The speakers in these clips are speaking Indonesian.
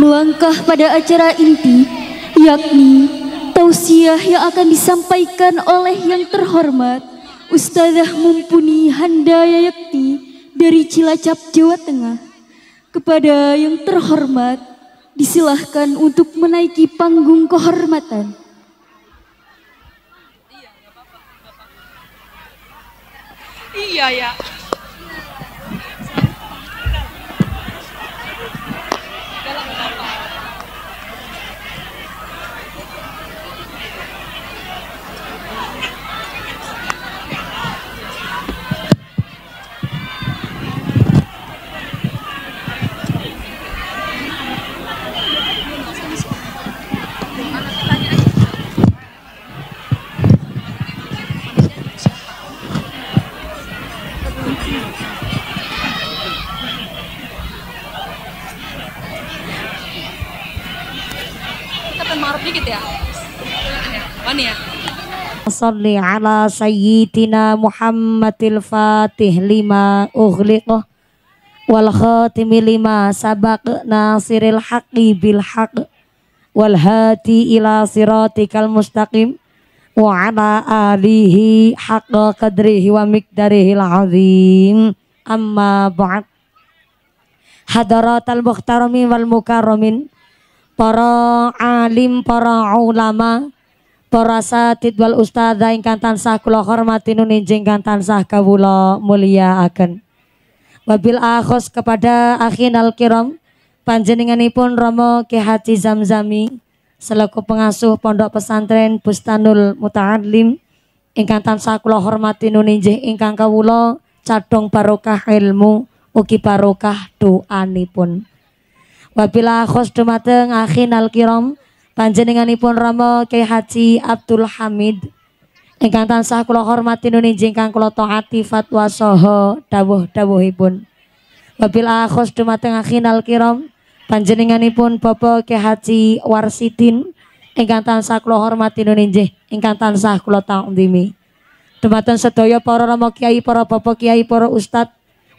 Melangkah pada acara inti, yakni tausiah yang akan disampaikan oleh yang terhormat Ustazah Mumpuni Handaya Yakti dari Cilacap, Jawa Tengah. Kepada yang terhormat, disilahkan untuk menaiki panggung kehormatan. Iya ya. sedikit ya. Wani ya. Salli ala sayyidina Muhammadil Fatih lima ughliqah wal khatimi lima sabak nasiril haqi bil haq wal hati ila siratikal mustaqim wa ala alihi haqqa qadrihi wa al azim amma ba'd hadaratal muhtaramin wal mukarramin para alim, para ulama, para satid wal ustadzah ingkang tansah kula hormati nun injing kang tansah kawula akan Wabil akhos kepada akhin al kiram panjenenganipun Romo Ki Haji Zamzami selaku pengasuh pondok pesantren Bustanul Muta'allim ingkang tansah kula hormati nun ingkang kawula cadong barokah ilmu ugi barokah doanipun. Wabila khos dumateng akhin al-kiram panjenenganipun Rama Kyai Haji Abdul Hamid ingkang tansah kula hormati nun ingkang kula taati fatwa saha dawuh-dawuhipun. Wabila khos dumateng akhin al-kiram panjenenganipun Bapak Kyai Haji Warsidin ingkang tansah kula hormati nun ingkang tansah kula taundimi. Dumateng sedaya para Rama Kiai, para Bapak Kiai, para Ustad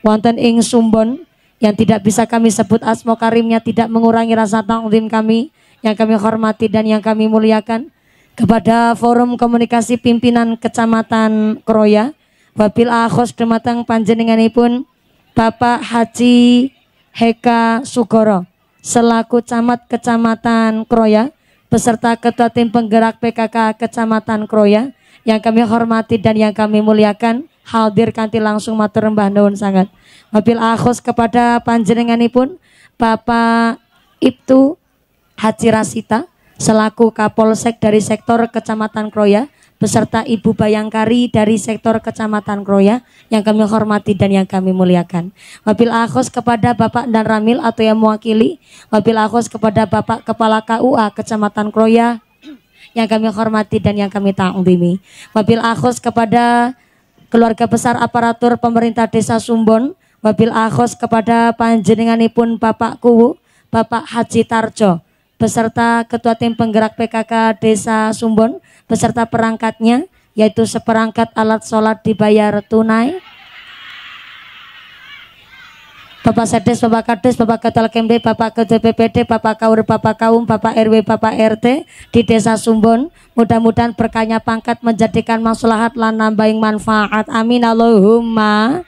wonten ing Sumbon yang tidak bisa kami sebut asmo karimnya tidak mengurangi rasa ta'zim kami yang kami hormati dan yang kami muliakan kepada forum komunikasi pimpinan kecamatan Kroya wabil akhos dematang panjenenganipun Bapak Haji Heka Sugoro selaku camat kecamatan Kroya beserta ketua tim penggerak PKK kecamatan Kroya yang kami hormati dan yang kami muliakan hadir kanti langsung matur mbah nuwun sangat. Mobil akhos kepada panjenenganipun Bapak Ibtu Haji Rasita selaku Kapolsek dari sektor Kecamatan Kroya beserta Ibu Bayangkari dari sektor Kecamatan Kroya yang kami hormati dan yang kami muliakan. Wabil akhos kepada Bapak dan Ramil atau yang mewakili, wabil akhos kepada Bapak Kepala KUA Kecamatan Kroya yang kami hormati dan yang kami ta'zimi. Wabil akhos kepada keluarga besar aparatur pemerintah desa Sumbon, wabil akhos kepada panjenenganipun Bapak Kuwu, Bapak Haji Tarjo, beserta Ketua Tim Penggerak PKK Desa Sumbon, beserta perangkatnya, yaitu seperangkat alat sholat dibayar tunai, Bapak Sedes, Bapak Kades, Bapak Ketua Kemde, Bapak Ketua PPD, Bapak Kaur, Bapak Kaum, Bapak RW, Bapak RT di Desa Sumbon. Mudah-mudahan berkahnya pangkat menjadikan maslahat lan nambahing manfaat. Amin Allahumma.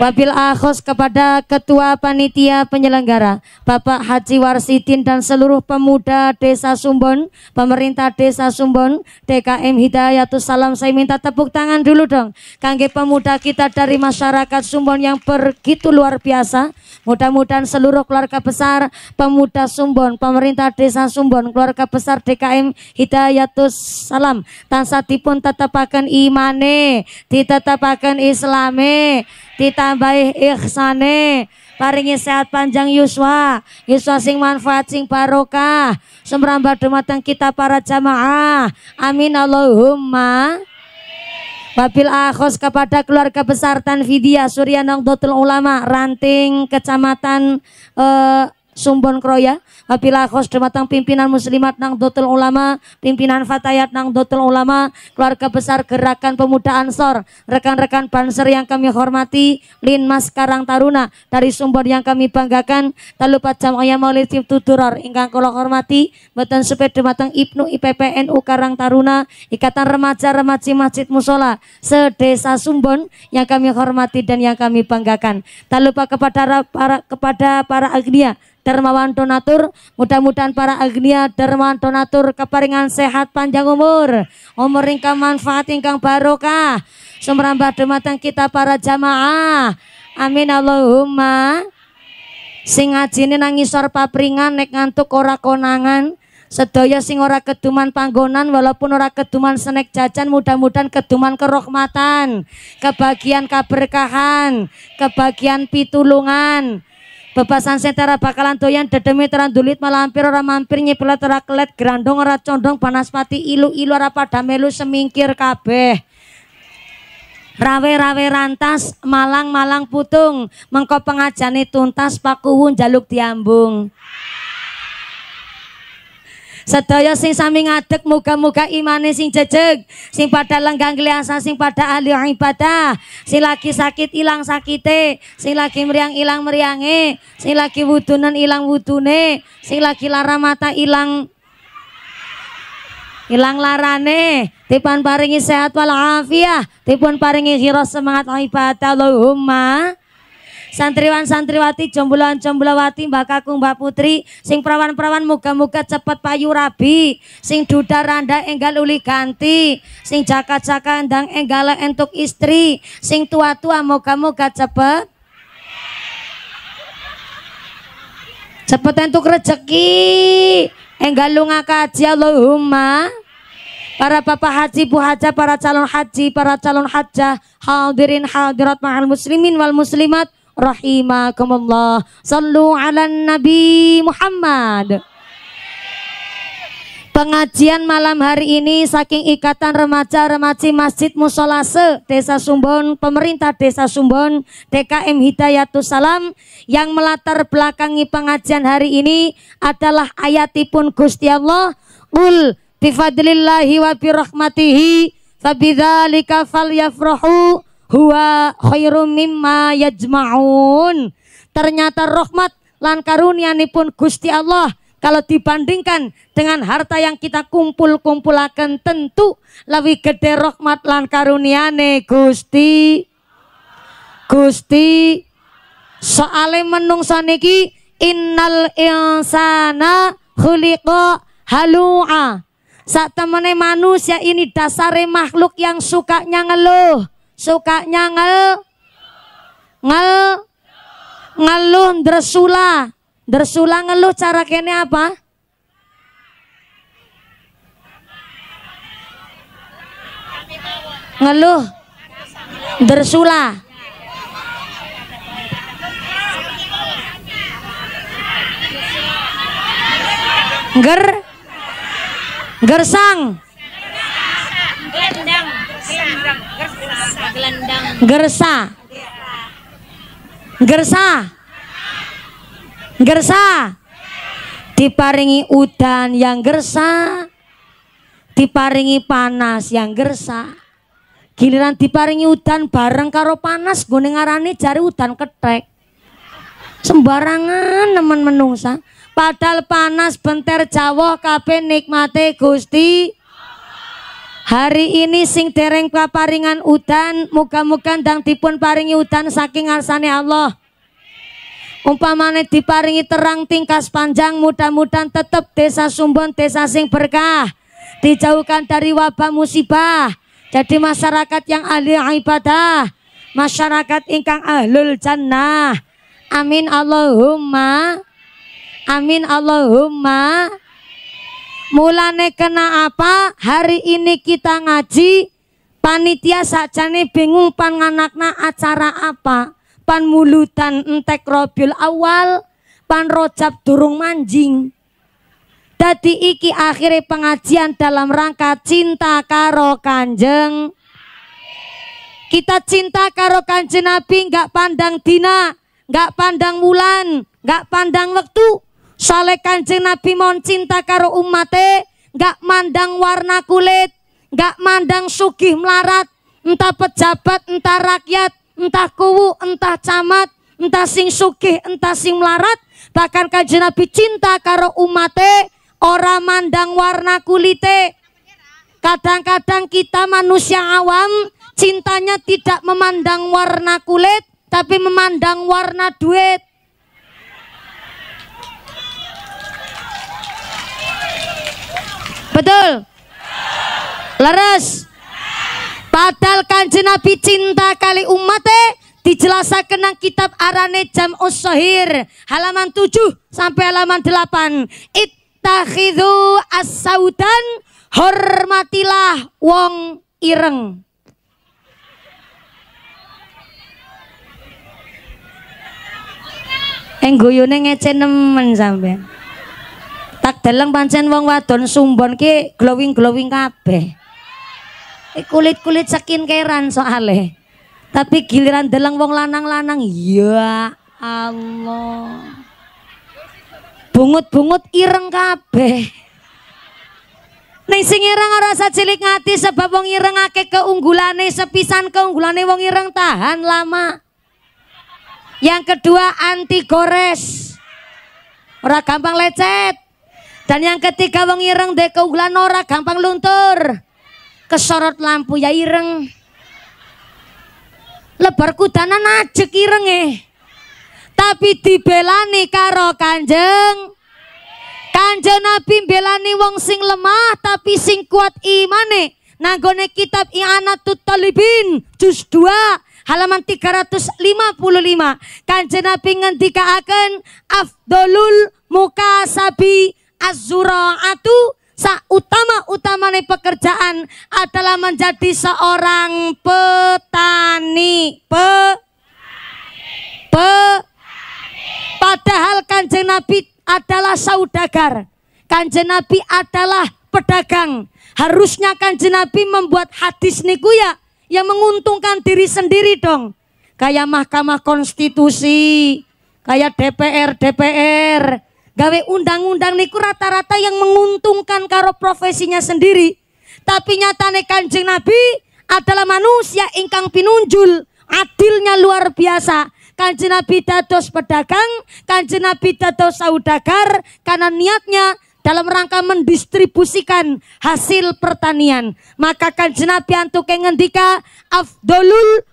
Wabil Ahos kepada Ketua Panitia Penyelenggara, Bapak Haji Warsitin dan seluruh pemuda Desa Sumbon, pemerintah Desa Sumbon, DKM Hidayatus Salam. Saya minta tepuk tangan dulu dong. Kangge pemuda kita dari masyarakat Sumbon yang begitu luar biasa. Mudah-mudahan seluruh keluarga besar pemuda Sumbon, pemerintah Desa Sumbon, keluarga besar DKM Hidayatus Salam. Tansatipun tetapakan imane, ditetapakan islame, ditambahi ihsane paringi sehat panjang yuswa yuswa sing manfaat sing barokah sumrambat dumateng kita para jamaah amin Allahumma Wabil akhos kepada keluarga besar Tanfidia Surya Dotul Ulama Ranting Kecamatan eh, Sumbon Kroya, Apilakos dematang pimpinan muslimat nang dotel ulama, pimpinan fatayat nang dotel ulama, keluarga besar gerakan pemuda ansor, rekan-rekan banser yang kami hormati, Lin Mas karang taruna, dari Sumbon yang kami banggakan, tak lupa jam ayam maulid Tim tuturor, ingkang kolok hormati, beten seped dematang Ibnu IPPNU Karang Taruna, Ikatan Remaja Remaja Masjid Musola, sedesa Sumbon yang kami hormati dan yang kami banggakan. Tak lupa kepada para, kepada para agnia Dermawan Donatur. Mudah-mudahan para agnia Dermawan Donatur keparingan sehat panjang umur. Umur ingkang manfaat ingkang barokah. Semerambah dematan kita para jamaah. Amin Allahumma. Sing ngajine nang ngisor papringan nek ngantuk ora konangan. Sedaya sing ora keduman panggonan walaupun ora keduman senek jajan mudah-mudahan keduman kerohmatan, kebagian keberkahan, kebagian pitulungan, Bebasan setara bakalan doyan dedemi terandulit malam hampir ora mampir nyipelet ora kelet gerandong ora condong banaspati ilu-ilu ora pada melu semingkir kabeh. Rawe-rawe rantas malang-malang putung mengko itu tuntas pakuwun jaluk diambung. Sedaya sing sami ngadeg muga-muga imane sing jejeg, sing pada lenggang kliasa, sing pada ahli ibadah, sing lagi sakit ilang sakite, sing lagi meriang ilang meriange, sing lagi wudunan ilang wudune, sing lagi lara mata ilang ilang larane tipan paringi sehat walafiah tipun paringi khiros semangat ibadah Allahumma santriwan santriwati, jombloan jomblowati, mbak kakung, mbak putri, sing perawan-perawan muka-muka cepet payu rabi, sing duda randa enggal uli ganti, sing jaka jaka endang enggal entuk istri, sing tua-tua muka-muka cepet cepet entuk rezeki, enggal lunga kaji Allahumma. Para papa haji, bu haja, para calon haji, para calon hajah, hadirin hadirat mahal muslimin wal muslimat, rahimakumullah sallu ala nabi Muhammad pengajian malam hari ini saking ikatan remaja-remaji Masjid Musolase Desa Sumbon, pemerintah Desa Sumbon, DKM Hidayatus Salam yang melatar belakangi pengajian hari ini adalah ayatipun Gusti Allah ul bifadlillahi wa birahmatihi fabidzalika falyafrahu huwa khairum mimma yajma'un. Ternyata rahmat lan pun Gusti Allah kalau dibandingkan dengan harta yang kita kumpul kumpulakan tentu lebih gede rahmat lan karuniane Gusti Gusti soale menungsa niki innal insana khuliqa halu'a saat temene manusia ini dasare makhluk yang sukanya ngeluh sukanya ngel ngel ngeluh dersula dersula ngeluh cara kene apa ngeluh dersula ger gersang gendang Gersa. Gersa. Gersa. Diparingi udan yang gersa. Diparingi panas yang gersa. Giliran diparingi udan bareng karo panas gone ngarani cari udan ketek. Sembarangan teman menungsa. Padahal panas benter Jawa kabeh nikmate Gusti. Hari ini sing tereng paparingan udan, muka muka dang tipun paringi udan saking ngarsane Allah. Umpamane diparingi terang tingkas panjang, mudah-mudahan tetep desa Sumbon desa sing berkah. Dijauhkan dari wabah musibah. Jadi masyarakat yang ahli ibadah, masyarakat ingkang ahlul jannah. Amin Allahumma. Amin Allahumma. Mulane kena apa? Hari ini kita ngaji panitia sajane bingung pan nganakna acara apa? Pan mulutan entek robil Awal, pan rojab durung manjing. Dadi iki akhirnya pengajian dalam rangka cinta karo Kanjeng. Kita cinta karo Kanjeng Nabi nggak pandang dina, nggak pandang bulan, nggak pandang waktu, Soale Kanjeng Nabi mon cinta karo umate, gak mandang warna kulit, gak mandang sugih melarat, entah pejabat, entah rakyat, entah kuwu, entah camat, entah sing sugih, entah sing melarat, bahkan Kanjeng Nabi cinta karo umate ora mandang warna kulite. Kadang-kadang kita manusia awam cintanya tidak memandang warna kulit tapi memandang warna duit Betul? Leres. Padahal kanjeng Nabi cinta kali umat eh dijelasakan nang kitab arane jam usohir halaman 7 sampai halaman 8 ittakhidhu as-saudan hormatilah wong ireng Enggoyone ngece nemen sampean tak deleng pancen wong wadon sumbon ki glowing-glowing kabeh eh, kulit-kulit sakin keran soale tapi giliran deleng wong lanang-lanang ya Allah bungut-bungut ireng kabeh Ning sing ireng ora cilik ngati sebab wong ireng akeh keunggulane sepisan keunggulane wong ireng tahan lama. Yang kedua anti gores. Ora gampang lecet. Dan yang ketiga wong ireng dek keunggulan ora gampang luntur. Kesorot lampu ya ireng. Lebar kudana najek ireng eh. Tapi dibelani karo kanjeng. Kanjeng Nabi belani wong sing lemah tapi sing kuat imane. Nanggone kitab I'anatut Talibin juz 2 halaman 355 Kanjeng Nabi akan afdolul mukasabi azuraatu utama utamanya pekerjaan adalah menjadi seorang petani. Pe, pe, padahal kanjeng Nabi adalah saudagar. Kanjeng Nabi adalah pedagang. Harusnya kanjeng Nabi membuat hadis niku ya yang menguntungkan diri sendiri dong. Kayak Mahkamah Konstitusi, kayak DPR, DPR, gawe undang-undang niku rata-rata yang menguntungkan karo profesinya sendiri. Tapi nyatane Kanjeng Nabi adalah manusia ingkang pinunjul, adilnya luar biasa. Kanjeng Nabi dados pedagang, Kanjeng Nabi dados saudagar karena niatnya dalam rangka mendistribusikan hasil pertanian. Maka kanjeng Nabi antuk ngendika afdolul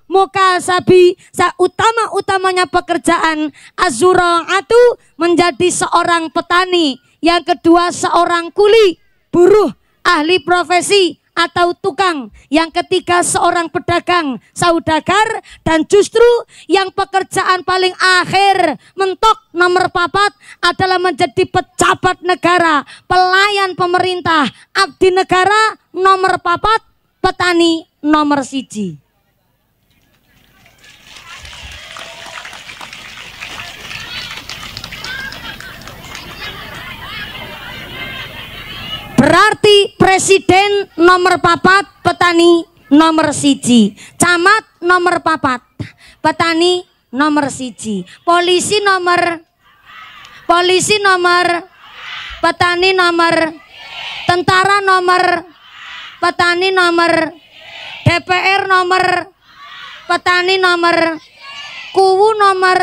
utama-utamanya pekerjaan azuraatu menjadi seorang petani. Yang kedua seorang kuli, buruh, ahli profesi, atau tukang yang ketika seorang pedagang, saudagar dan justru yang pekerjaan paling akhir mentok nomor papat adalah menjadi pejabat negara, pelayan pemerintah, abdi negara nomor papat, petani nomor siji. Berarti presiden nomor papat, petani nomor siji. Camat nomor papat, petani nomor siji. Polisi nomor polisi nomor petani nomor tentara nomor petani nomor DPR nomor petani nomor kuwu nomor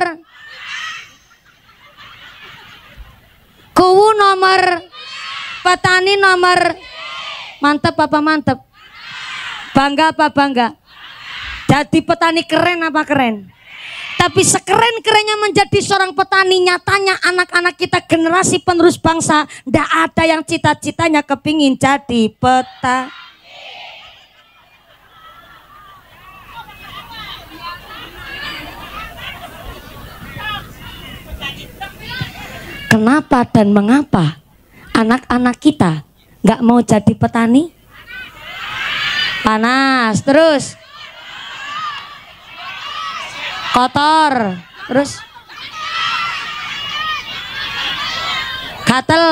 kuwu nomor Petani nomor mantep apa mantep? Bangga apa bangga? Jadi petani keren apa keren? Tapi sekeren-kerennya menjadi seorang petani nyatanya anak-anak kita generasi penerus bangsa ndak ada yang cita-citanya kepingin jadi petani. Kenapa dan mengapa? anak-anak kita nggak mau jadi petani? Panas, terus kotor, terus katel,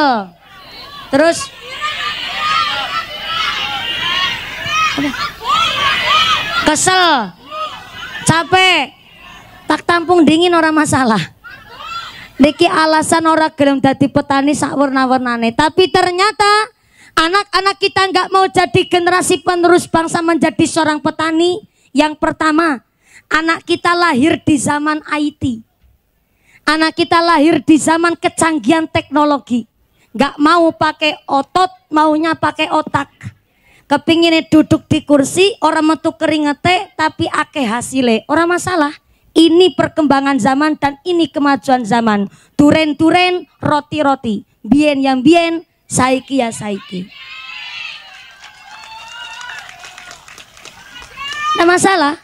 terus kesel, capek, tak tampung dingin orang masalah. Niki alasan orang gelem jadi petani sak warna-warnane. Tapi ternyata anak-anak kita nggak mau jadi generasi penerus bangsa menjadi seorang petani. Yang pertama, anak kita lahir di zaman IT. Anak kita lahir di zaman kecanggihan teknologi. Nggak mau pakai otot, maunya pakai otak. Kepinginnya duduk di kursi, orang metu keringete, tapi akeh hasile. Orang masalah. Ini perkembangan zaman dan ini kemajuan zaman. Turen-turen, roti-roti. Bien yang bien, saiki ya saiki. Nah masalah.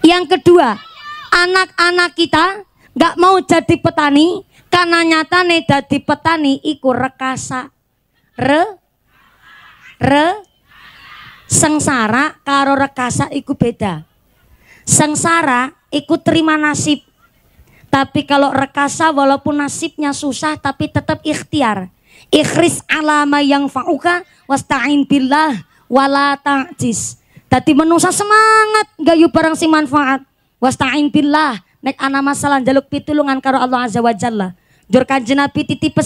Yang kedua, anak-anak kita nggak mau jadi petani karena nyata nih jadi petani ikut rekasa. Re re sengsara karo rekasa ikut beda. Sengsara ikut terima nasib. Tapi kalau rekasa walaupun nasibnya susah tapi tetap ikhtiar. Ikhris alama yang fa'uka wasta'in billah wala ta'jis. Tadi menusa semangat gayu barang si manfaat. Wasta'in billah nek ana masalah jaluk pitulungan karo Allah azza wa jalla. Jur kanjeng Nabi titip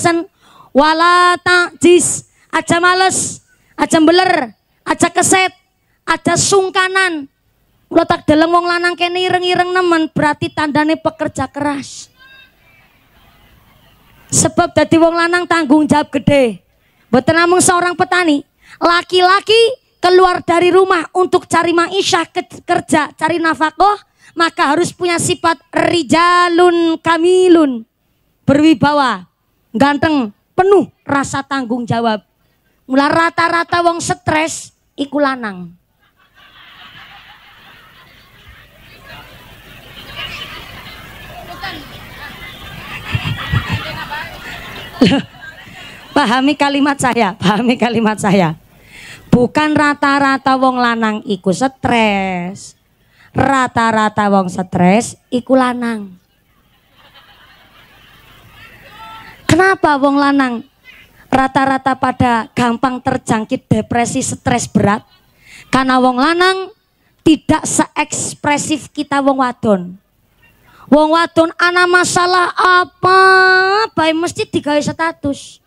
wala ta'jis Aja males, aja beler, aja keset, aja sungkanan, kalau tak deleng wong lanang kene ireng-ireng nemen berarti tandane pekerja keras. Sebab dadi wong lanang tanggung jawab gede. Mboten namung seorang petani, laki-laki keluar dari rumah untuk cari maisha kerja, cari nafkah, maka harus punya sifat rijalun kamilun. Berwibawa, ganteng, penuh rasa tanggung jawab. Mula rata-rata wong stres iku lanang. pahami kalimat saya, pahami kalimat saya. Bukan rata-rata wong lanang iku stres. Rata-rata wong stres iku lanang. Kenapa wong lanang rata-rata pada gampang terjangkit depresi stres berat? Karena wong lanang tidak seekspresif kita wong wadon. Wong wadon ana masalah apa bae masjid digawe status.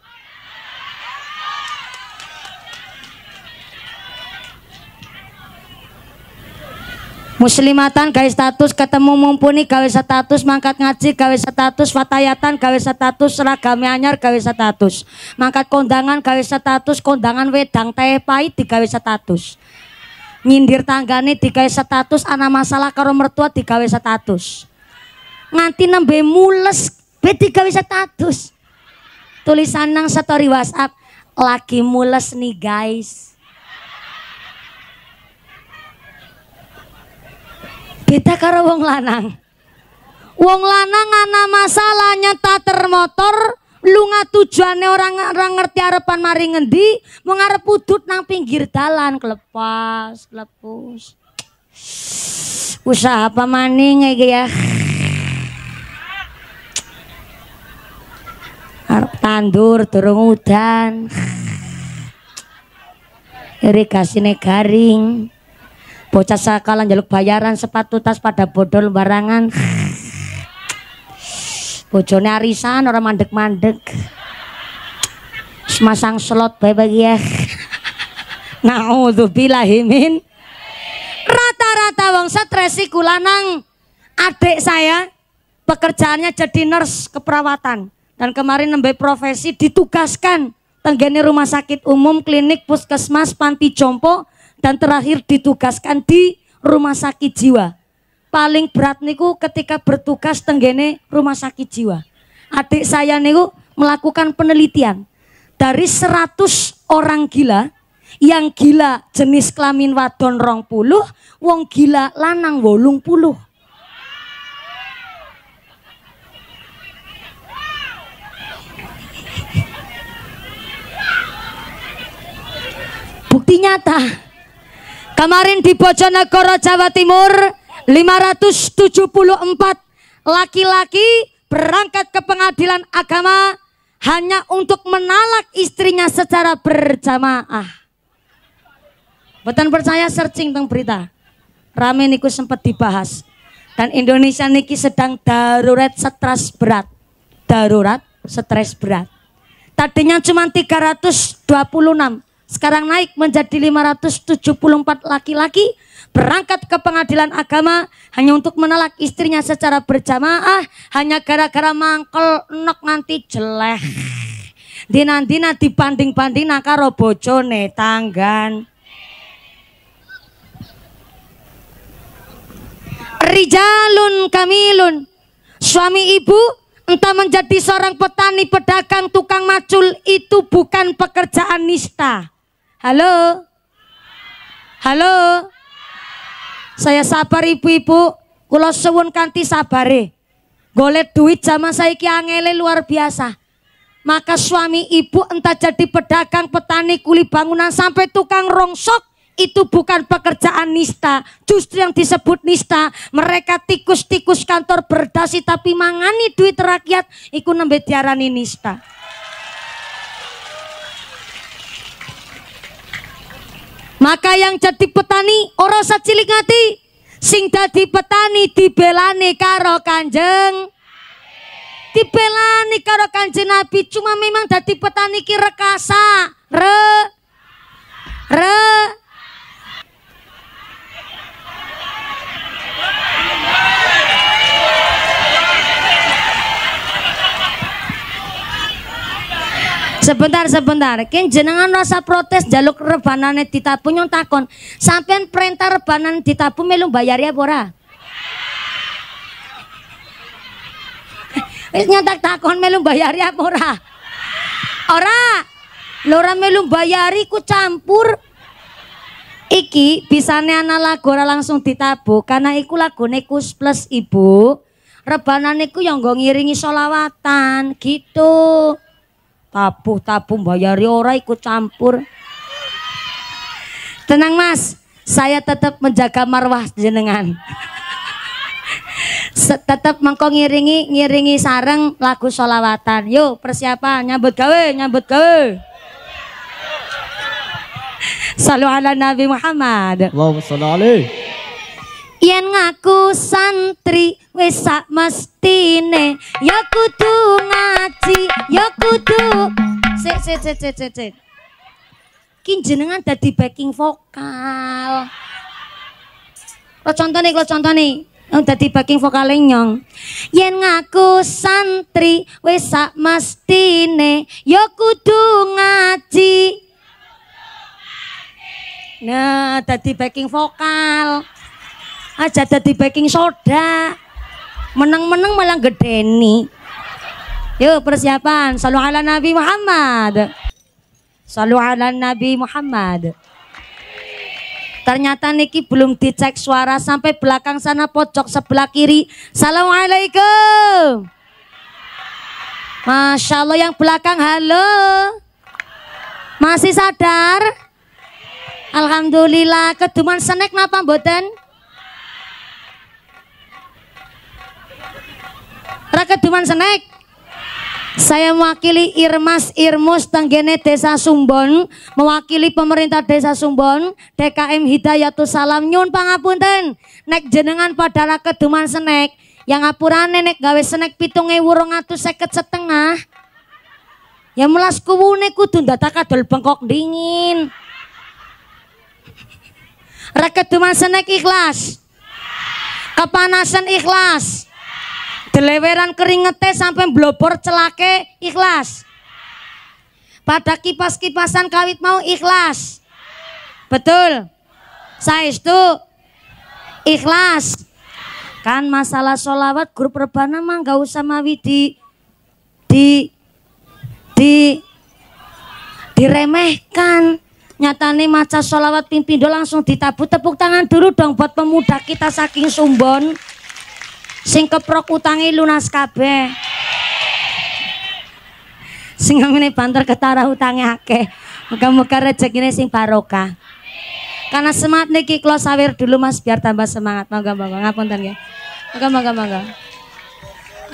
Muslimatan gawe status ketemu mumpuni gawe status mangkat ngaji gawe status fatayatan gawe status seragam anyar gawe status mangkat kondangan gawe status kondangan wedang teh pahit digawe status nyindir tanggane digawe status ana masalah karo mertua digawe status nganti nembe mules Beti gawe status. Tulisan nang story WhatsApp lagi mules nih guys. Beda karo wong lanang. Wong lanang ana masalahnya tak termotor lunga tujuannya orang orang ngerti arepan mari ngendi, mengarep nang pinggir dalan kelepas, kelepus. Usaha apa maning ya? arep tandur durung udan irigasine garing bocah sakalan jaluk bayaran sepatu tas pada bodol barangan bojone arisan orang mandek-mandek semasang slot bae bagi ya eh. naudzubillahimin rata-rata wong stres iku lanang adik saya pekerjaannya jadi nurse keperawatan dan kemarin nembe profesi ditugaskan tenggene rumah sakit umum, klinik, puskesmas, panti jompo, dan terakhir ditugaskan di rumah sakit jiwa. Paling berat niku ketika bertugas tenggene rumah sakit jiwa. Adik saya niku melakukan penelitian dari 100 orang gila yang gila jenis kelamin wadon rong puluh, wong gila lanang wolung puluh. bukti nyata kemarin di Bojonegoro Jawa Timur 574 laki-laki berangkat ke pengadilan agama hanya untuk menalak istrinya secara berjamaah Betan percaya searching tentang berita rame niku sempat dibahas dan Indonesia niki sedang darurat stres berat darurat stres berat tadinya cuma 326 sekarang naik menjadi 574 laki-laki berangkat ke pengadilan agama hanya untuk menolak istrinya secara berjamaah hanya gara-gara mangkel nok nanti jelek dina dibanding-banding karo bojone tanggan rijalun kamilun suami ibu entah menjadi seorang petani pedagang tukang macul itu bukan pekerjaan nista Halo? Halo? Saya sabar ibu-ibu, kulo sewun kanti sabare. Golek duit zaman ki angele luar biasa. Maka suami ibu entah jadi pedagang, petani, kuli bangunan sampai tukang rongsok itu bukan pekerjaan nista, justru yang disebut nista. Mereka tikus-tikus kantor berdasi tapi mangani duit rakyat, iku nembe diarani nista. Maka yang jadi petani ora cilik ngati. Sing dadi petani dibelani karo Kanjeng dibelani karo Kanjeng Nabi. Cuma memang dadi petani ki rekasa. Re re Sebentar, sebentar. kan jenengan rasa protes jaluk rebanane ditabu nyong takon. Sampean perintah rebanan ditabu melu bayar ya ora? Wis nyantak takon melu bayar ya ora? Ora. Lora melu bayari ku campur. Iki bisane ana lagu ora langsung ditabu karena iku lagu nekus Plus Ibu. rebanan ku yang gongiringi ngiringi solawatan gitu. Tabuh-tabuh bayari ora ikut campur. Tenang Mas, saya tetap menjaga marwah jenengan. tetap mengko ngiringi ngiringi sarang lagu solawatan. Yuk persiapan nyambut gawe nyambut gawe. Salu ala Nabi Muhammad. Allahumma salli alaihi yen ngaku santri wis sak mestine ya kudu ngaji ya kudu sik sik sik sik sik sik ki jenengan dadi backing vokal lo nih, lo nih, yang oh, dadi backing vokal nyong. Yen ngaku santri Wesa sak mestine ya kudu ngaji. Nah, tadi backing vokal aja jadi baking soda menang-menang malah nih. yuk persiapan salu ala nabi Muhammad salu ala nabi Muhammad ternyata Niki belum dicek suara sampai belakang sana pojok sebelah kiri Assalamualaikum Masya Allah yang belakang halo masih sadar Alhamdulillah keduman senek napa mboten? Rakyat Senek. Saya mewakili Irmas Irmus Tenggene Desa Sumbon, mewakili pemerintah Desa Sumbon, DKM Hidayatul Salam Nyun Pangapunten. Nek jenengan pada Duman Senek, yang apuran nenek gawe senek pitung ewu rong seket setengah. Ya melas kuwune kudu ndata kadol bengkok dingin. duman senek ikhlas. Kepanasan ikhlas. Deleweran keringete sampai blopor celake ikhlas. Pada kipas-kipasan kawit mau ikhlas. Betul. saya itu ikhlas. Kan masalah sholawat grup rebana mah gak usah mawi di di di diremehkan nyatane maca sholawat pimpin do langsung ditabu tepuk tangan dulu dong buat pemuda kita saking Sumbon Sing keprok utangi lunas kabeh. Sing ngene banter ketara utangi akeh. Muga-muga rezekine sing barokah. Karena semangat niki kula sawir dulu Mas biar tambah semangat. Monggo-monggo ngapunten nggih. Monggo-monggo-monggo.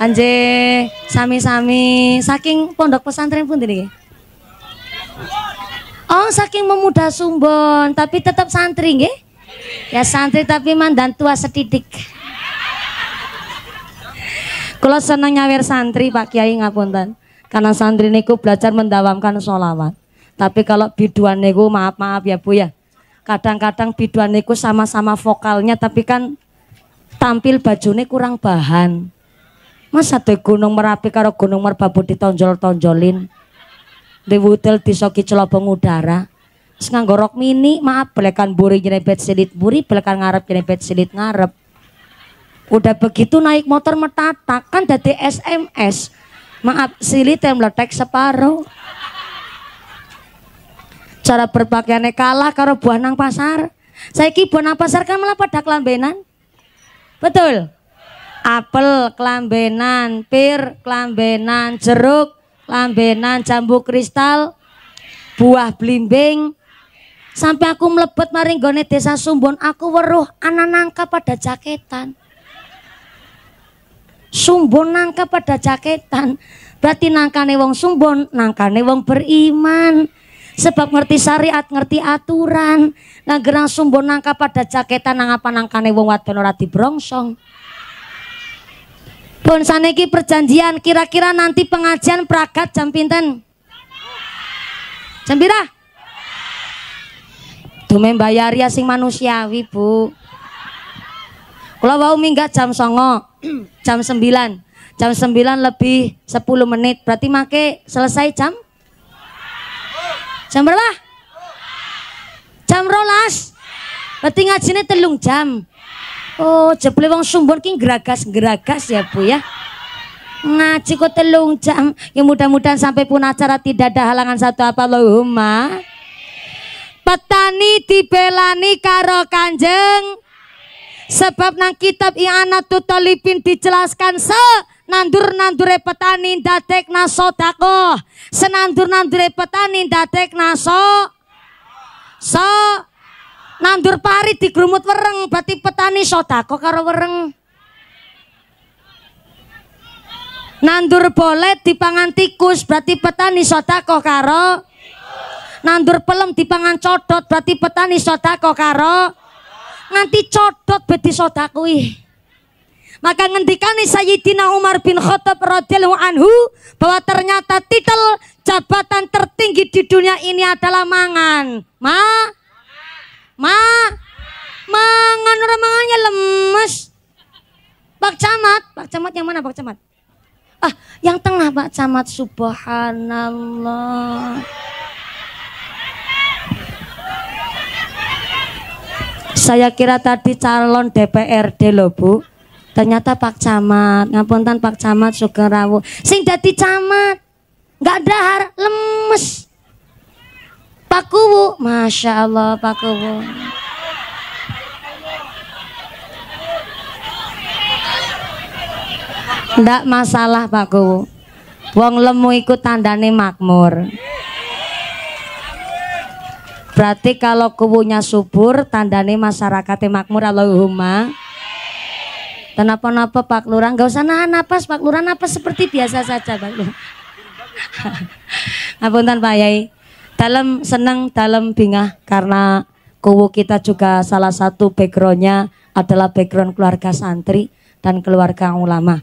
Anje sami-sami saking pondok pesantren pun niki. Oh, saking memudah Sumbon, tapi tetap santri nggih. Ya santri tapi mandan tua setidik. Kalau seneng nyawer santri Pak Kiai ngapunten. Karena santri niku belajar mendawamkan sholawat. Tapi kalau biduan niku maaf maaf ya Bu ya. Kadang-kadang biduan niku sama-sama vokalnya tapi kan tampil bajunya kurang bahan. Masa di Gunung Merapi karo Gunung Merbabu ditonjol-tonjolin. Di wutil disoki celobong udara. Terus nganggorok mini, maaf belekan buri nyerepet silit buri, belekan ngarep nyerepet silit ngarep. Udah begitu naik motor metatak kan dari SMS. Maaf, silih tembler meletek separuh. Cara berpakaiannya kalah karo buah nang pasar. Saya buah nang pasar kan malah pada kelambenan. Betul? Apel kelambenan, pir kelambenan, jeruk kelambenan, jambu kristal, buah blimbing, sampai aku melebet maring gone desa Sumbon aku weruh anak nangka pada jaketan Sumbon nangka pada jaketan. Berarti nangkane wong sumbon, nangkane wong beriman. Sebab ngerti syariat, ngerti aturan. Nah gerang sumbon nangka pada jaketan nang apa nangkane wong wadon ora dibrongsong. Pun saniki perjanjian kira-kira nanti pengajian pragat jam pinten? Jam pira? Dume bayari sing manusiawi, Bu. kalau mau minggat jam songo jam 9. Jam 9 lebih 10 menit. Berarti make selesai jam? Jam berapa? Jam rolas. Berarti ngajine telung jam. Oh, jeble wong Sumbon king geragas-geragas ya, Bu ya. Ngaji kok telung jam. Ya mudah-mudahan sampai pun acara tidak ada halangan satu apa Allahumma. Petani dibelani karo Kanjeng Sebab nang kitab i'anatu talibin dijelaskan se nandur-nandure petani naso tako Senandur-nandure petani datek naso So. Nandur pari digrumut wereng berarti petani sotako karo wereng. Nandur bolet dipangan tikus berarti petani sotako karo. Nandur pelem dipangan codot berarti petani sotako karo nanti codot beti sodakui. Maka ngendikan Sayyidina Umar bin Khattab radhiyallahu anhu bahwa ternyata titel jabatan tertinggi di dunia ini adalah mangan. Ma? Ma? Mangan orang mangannya lemes. Pak Camat, Pak Camat yang mana Pak Camat? Ah, yang tengah Pak Camat, subhanallah. Saya kira tadi calon DPRD loh Bu. Ternyata Pak Camat, ngapunten Pak Camat Sugerawu, Sing dadi camat nggak dahar lemes. Pak Kubu, Masya Allah Pak Kubu, Ndak masalah Pak Kubu, Wong lemu iku tandane makmur. Berarti kalau kubunya subur, tandane masyarakatnya makmur Allahumma. Kenapa-napa Pak Lurah, nggak usah nahan napas Pak Lurah, napas seperti biasa saja Pak Lurah. Apunten Pak Yai, dalam senang, dalam bingah karena kubu kita juga salah satu backgroundnya adalah background keluarga santri dan keluarga ulama.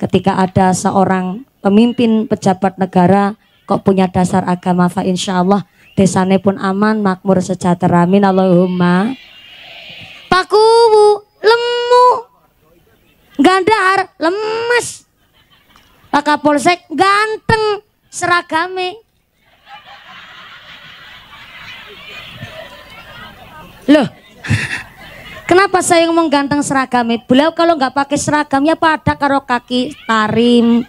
Ketika ada seorang pemimpin pejabat negara kok punya dasar agama, fa insya Allah desane pun aman, makmur sejahtera. Amin Allahumma. Pakuwu lemu. Gandahar lemes. Pak Kapolsek ganteng seragame. Loh. Kenapa saya ngomong ganteng seragame Beliau kalau nggak pakai seragamnya pada karo kaki Tarim,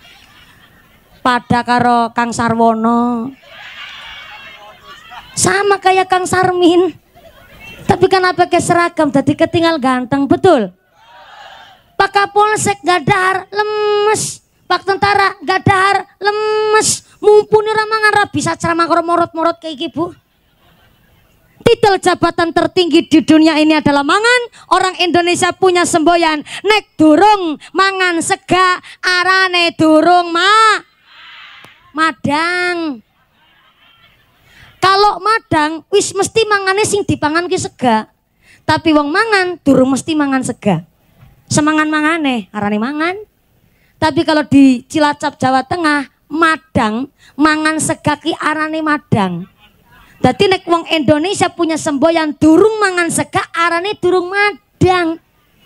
pada karo Kang Sarwono, sama kayak Kang Sarmin tapi kenapa ke seragam tadi ketinggal ganteng betul Pak Kapolsek gadar lemes Pak Tentara gadar lemes mumpuni ramangan rabi bisa ceramah morot-morot kayak gitu. titel jabatan tertinggi di dunia ini adalah mangan orang Indonesia punya semboyan nek durung mangan sega arane durung ma madang kalau madang wis mesti mangane sing dipangan ki sega. Tapi wong mangan durung mesti mangan sega. Semangan mangane arane mangan. Tapi kalau di Cilacap Jawa Tengah madang mangan sega ki arane madang. Dadi nek wong Indonesia punya semboyan durung mangan sega arane durung madang.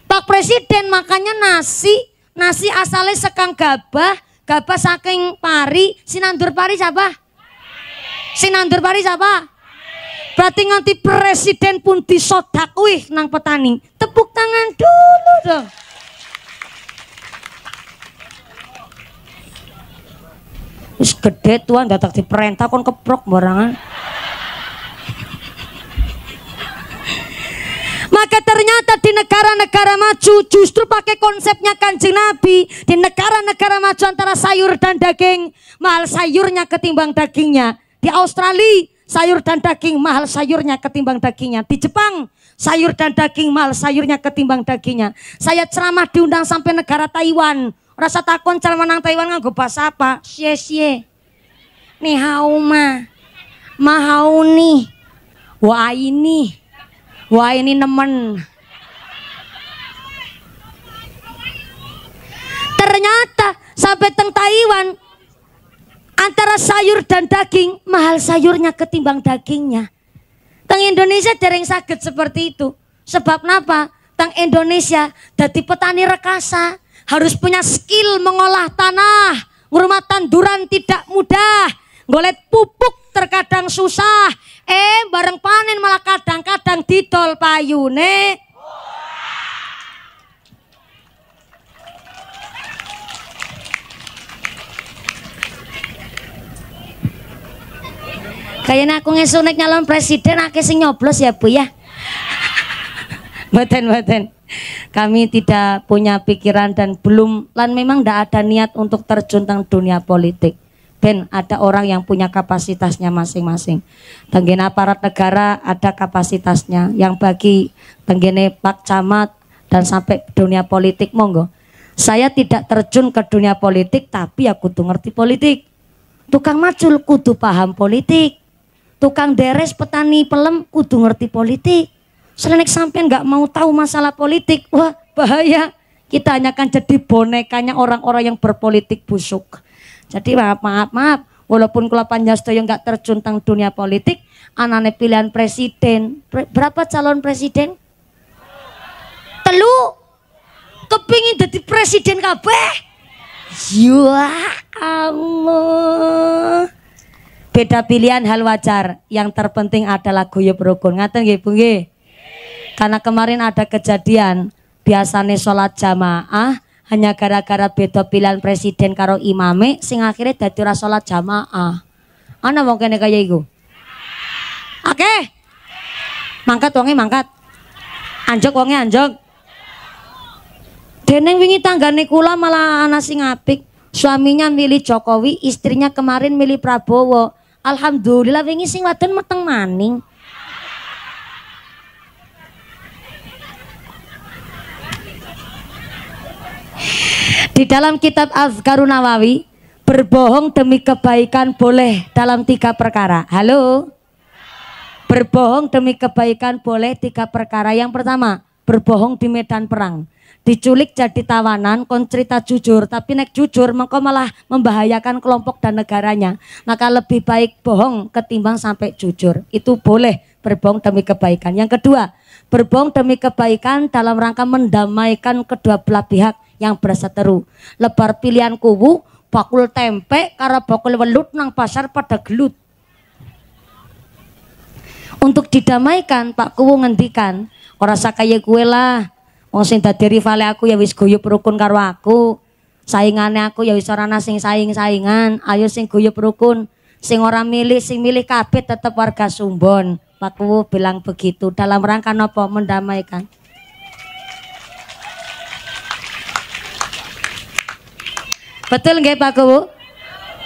Pak Presiden makanya nasi, nasi asalnya sekang gabah, gabah saking pari, sinandur pari siapa? nandur pari siapa? Berarti nganti presiden pun disodak wih nang petani. Tepuk tangan dulu dong. Wis gede tuan datang di perintah kon keprok barangan. Maka ternyata di negara-negara maju justru pakai konsepnya kanjeng Nabi. Di negara-negara maju antara sayur dan daging. Mahal sayurnya ketimbang dagingnya. Di Australia sayur dan daging mahal sayurnya ketimbang dagingnya. Di Jepang sayur dan daging mahal sayurnya ketimbang dagingnya. Saya ceramah diundang sampai negara Taiwan. Rasa takon ceramah nang Taiwan gue bahasa apa? Xie xie. Ni hao ma. ni. Wah ini. Wah ini nemen. Ternyata sampai teng Taiwan Antara sayur dan daging, mahal sayurnya ketimbang dagingnya. Tang Indonesia dereng sakit seperti itu. Sebab napa? Tang Indonesia dari petani rekasa harus punya skill mengolah tanah, ngurmat tanduran tidak mudah, golet pupuk terkadang susah, eh bareng panen malah kadang-kadang didol payune Kayaknya aku ngesunek nyalon presiden aku sing nyoblos ya Bu ya. baten, mboten. Kami tidak punya pikiran dan belum lan memang tidak ada niat untuk terjun tentang dunia politik. Ben ada orang yang punya kapasitasnya masing-masing. Tenggen aparat negara ada kapasitasnya yang bagi tenggene Pak Camat dan sampai dunia politik monggo. Saya tidak terjun ke dunia politik tapi aku ya tuh ngerti politik. Tukang macul kudu paham politik tukang deres petani pelem kudu ngerti politik selenek sampean nggak mau tahu masalah politik wah bahaya kita hanya akan jadi bonekanya orang-orang yang berpolitik busuk jadi maaf maaf maaf walaupun kula yang nggak terjun tentang dunia politik anane pilihan presiden berapa calon presiden telu kepingin jadi presiden kabeh ya Allah Beda pilihan hal wajar, yang terpenting adalah guyub rukun. Ngaten nggih, Bu nggih? Karena kemarin ada kejadian biasanya sholat jamaah hanya gara-gara beda pilihan presiden karo imame sing akhirnya dadi ora sholat jamaah. Ana mau kene kaya iku. Oke. Mangkat wonge mangkat. Anjok wonge anjok. Deneng wingi tanggane kula malah ana sing apik. Suaminya milih Jokowi, istrinya kemarin milih Prabowo. Alhamdulillah wingi sing wadon meteng maning. Di dalam kitab Azkarun Nawawi, berbohong demi kebaikan boleh dalam tiga perkara. Halo? Berbohong demi kebaikan boleh tiga perkara. Yang pertama, berbohong di medan perang diculik jadi tawanan, kon cerita jujur, tapi nek jujur mengko malah membahayakan kelompok dan negaranya. Maka lebih baik bohong ketimbang sampai jujur. Itu boleh berbohong demi kebaikan. Yang kedua, berbohong demi kebaikan dalam rangka mendamaikan kedua belah pihak yang berseteru. Lebar pilihan kubu, bakul tempe, karena bakul welut nang pasar pada gelut. Untuk didamaikan, Pak Kuwu ngendikan, orang sakaya gue lah, Wong sing dadi rivale aku ya wis guyub rukun karo aku. Saingane aku ya wis ora ana sing saing-saingan. Ayo sing guyub rukun, sing ora milih, sing milih kabeh tetep warga Sumbon. Pak Wu bilang begitu dalam rangka nopo mendamaikan. Betul nggih Pak Wu?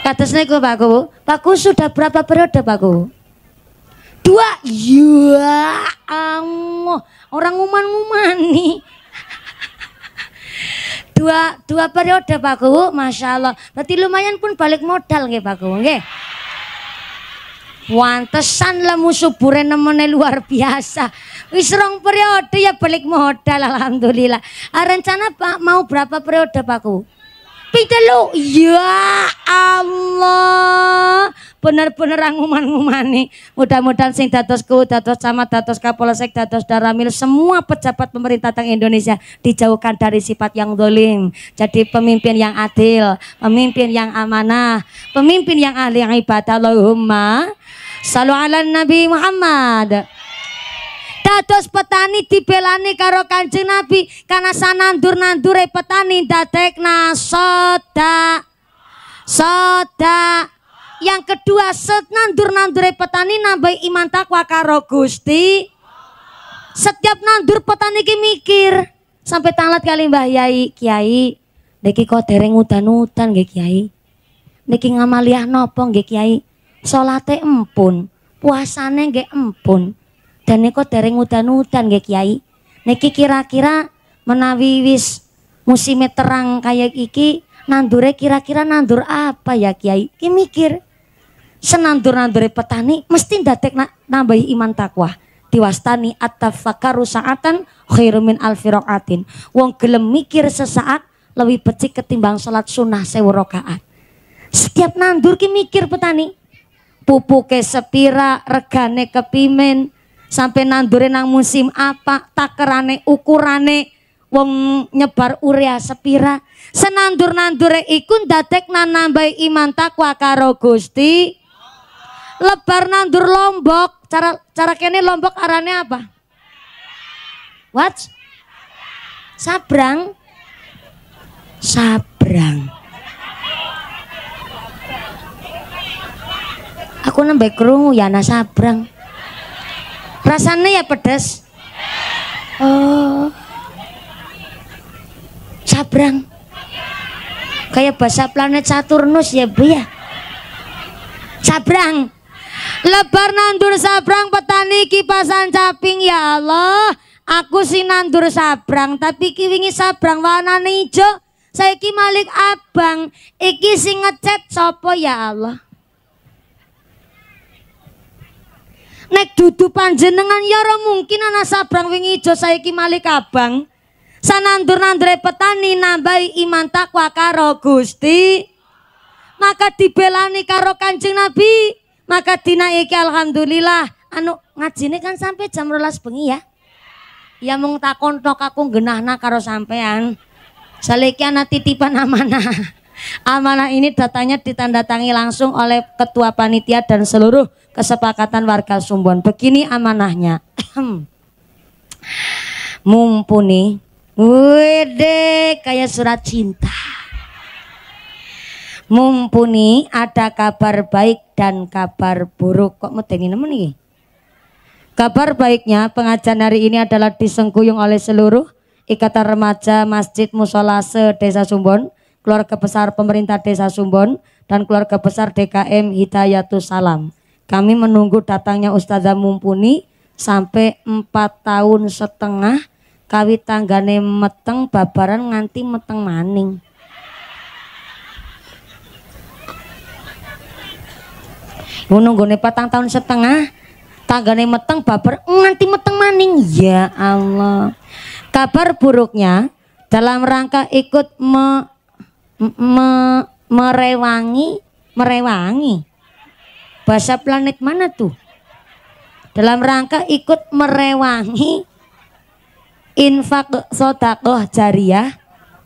Kados niku Pak Wu. Pak Wu sudah berapa periode Pak Wu? Dua. Ya Allah, orang nguman-ngumani dua dua periode Pak Kuwu, masya Allah. Berarti lumayan pun balik modal nggih Pak Kuwu nggih. Wantesan lemu subure nemene luar biasa. Wis rong periode ya balik modal alhamdulillah. Ah, rencana Pak mau berapa periode Pak Kuwu? Pitelu. Ya Allah. Bener-bener nguman-ngumani. Mudah-mudahan sing datosku, datos sama datos kapolsek, datos daramil, semua pejabat pemerintah tang Indonesia dijauhkan dari sifat yang dolim. Jadi pemimpin yang adil, pemimpin yang amanah, pemimpin yang ahli yang ibadah. Allahumma. salam ala Nabi Muhammad dados petani dibelani karo Kanjeng Nabi karena sanandur-nandure petani dadekna soda soda yang kedua senandur-nandure petani nambah iman takwa karo Gusti setiap nandur petani ki mikir sampai tanglet kali Mbah Yai Kiai niki kok dereng udan-udan nggih Kiai niki ngamaliah nopo nggih Kiai salate empun puasane nggih empun dan niko dereng udan-udan nggih Kiai. Niki kira-kira menawi wis musim terang kayak iki nandure kira-kira nandur apa ya Kiai? Ki mikir senandur-nandure petani mesti ndatek na nambahi iman takwa. Diwastani at-tafakkaru sa'atan khairu min Wong gelem mikir sesaat lebih becik ketimbang sholat sunnah sewu rakaat. Setiap nandur ki mikir petani. Pupuke sepira, regane kepimen, sampai nandure nang musim apa takerane ukurane wong nyebar urea sepira senandur-nandure ikun datek nan iman takwa karo Gusti lebar nandur lombok cara cara kene lombok arane apa watch sabrang sabrang aku nambah kerungu ya sabrang Rasanya ya pedas. Oh. Sabrang. Kayak bahasa planet Saturnus ya, Bu ya. Sabrang. Lebar nandur sabrang petani kipasan caping ya Allah. Aku sih nandur sabrang tapi ki wingi sabrang warnane ijo. saya malik abang iki sing ngecet sopo ya Allah. nek dudu panjenengan ya ora mungkin ana sabrang wingi ijo saiki malih kabang sanandur nandre petani nambahi iman takwa karo Gusti maka dibelani karo Kanjeng Nabi maka dinaiki alhamdulillah anu ngajine kan sampai jam 12 bengi ya ya mung takon tok aku genahna karo sampean saleki ana titipan amanah. Amanah ini datanya ditandatangi langsung oleh ketua panitia dan seluruh kesepakatan warga Sumbon. Begini amanahnya. Mumpuni, wede kayak surat cinta. Mumpuni ada kabar baik dan kabar buruk. Kok medengi nemen nih? Kabar baiknya pengajian hari ini adalah disengkuyung oleh seluruh Ikatan Remaja Masjid Musola Se Desa Sumbon, keluarga besar pemerintah Desa Sumbon, dan keluarga besar DKM Hidayatus Salam. Kami menunggu datangnya Ustazah Mumpuni sampai empat tahun setengah kawi tanggane meteng babaran nganti meteng maning. Menunggu nih patang tahun setengah tanggane meteng babar nganti meteng maning. Ya Allah. Kabar buruknya dalam rangka ikut me, me, merewangi merewangi bahasa planet mana tuh? Dalam rangka ikut merewangi infak sodakoh jariah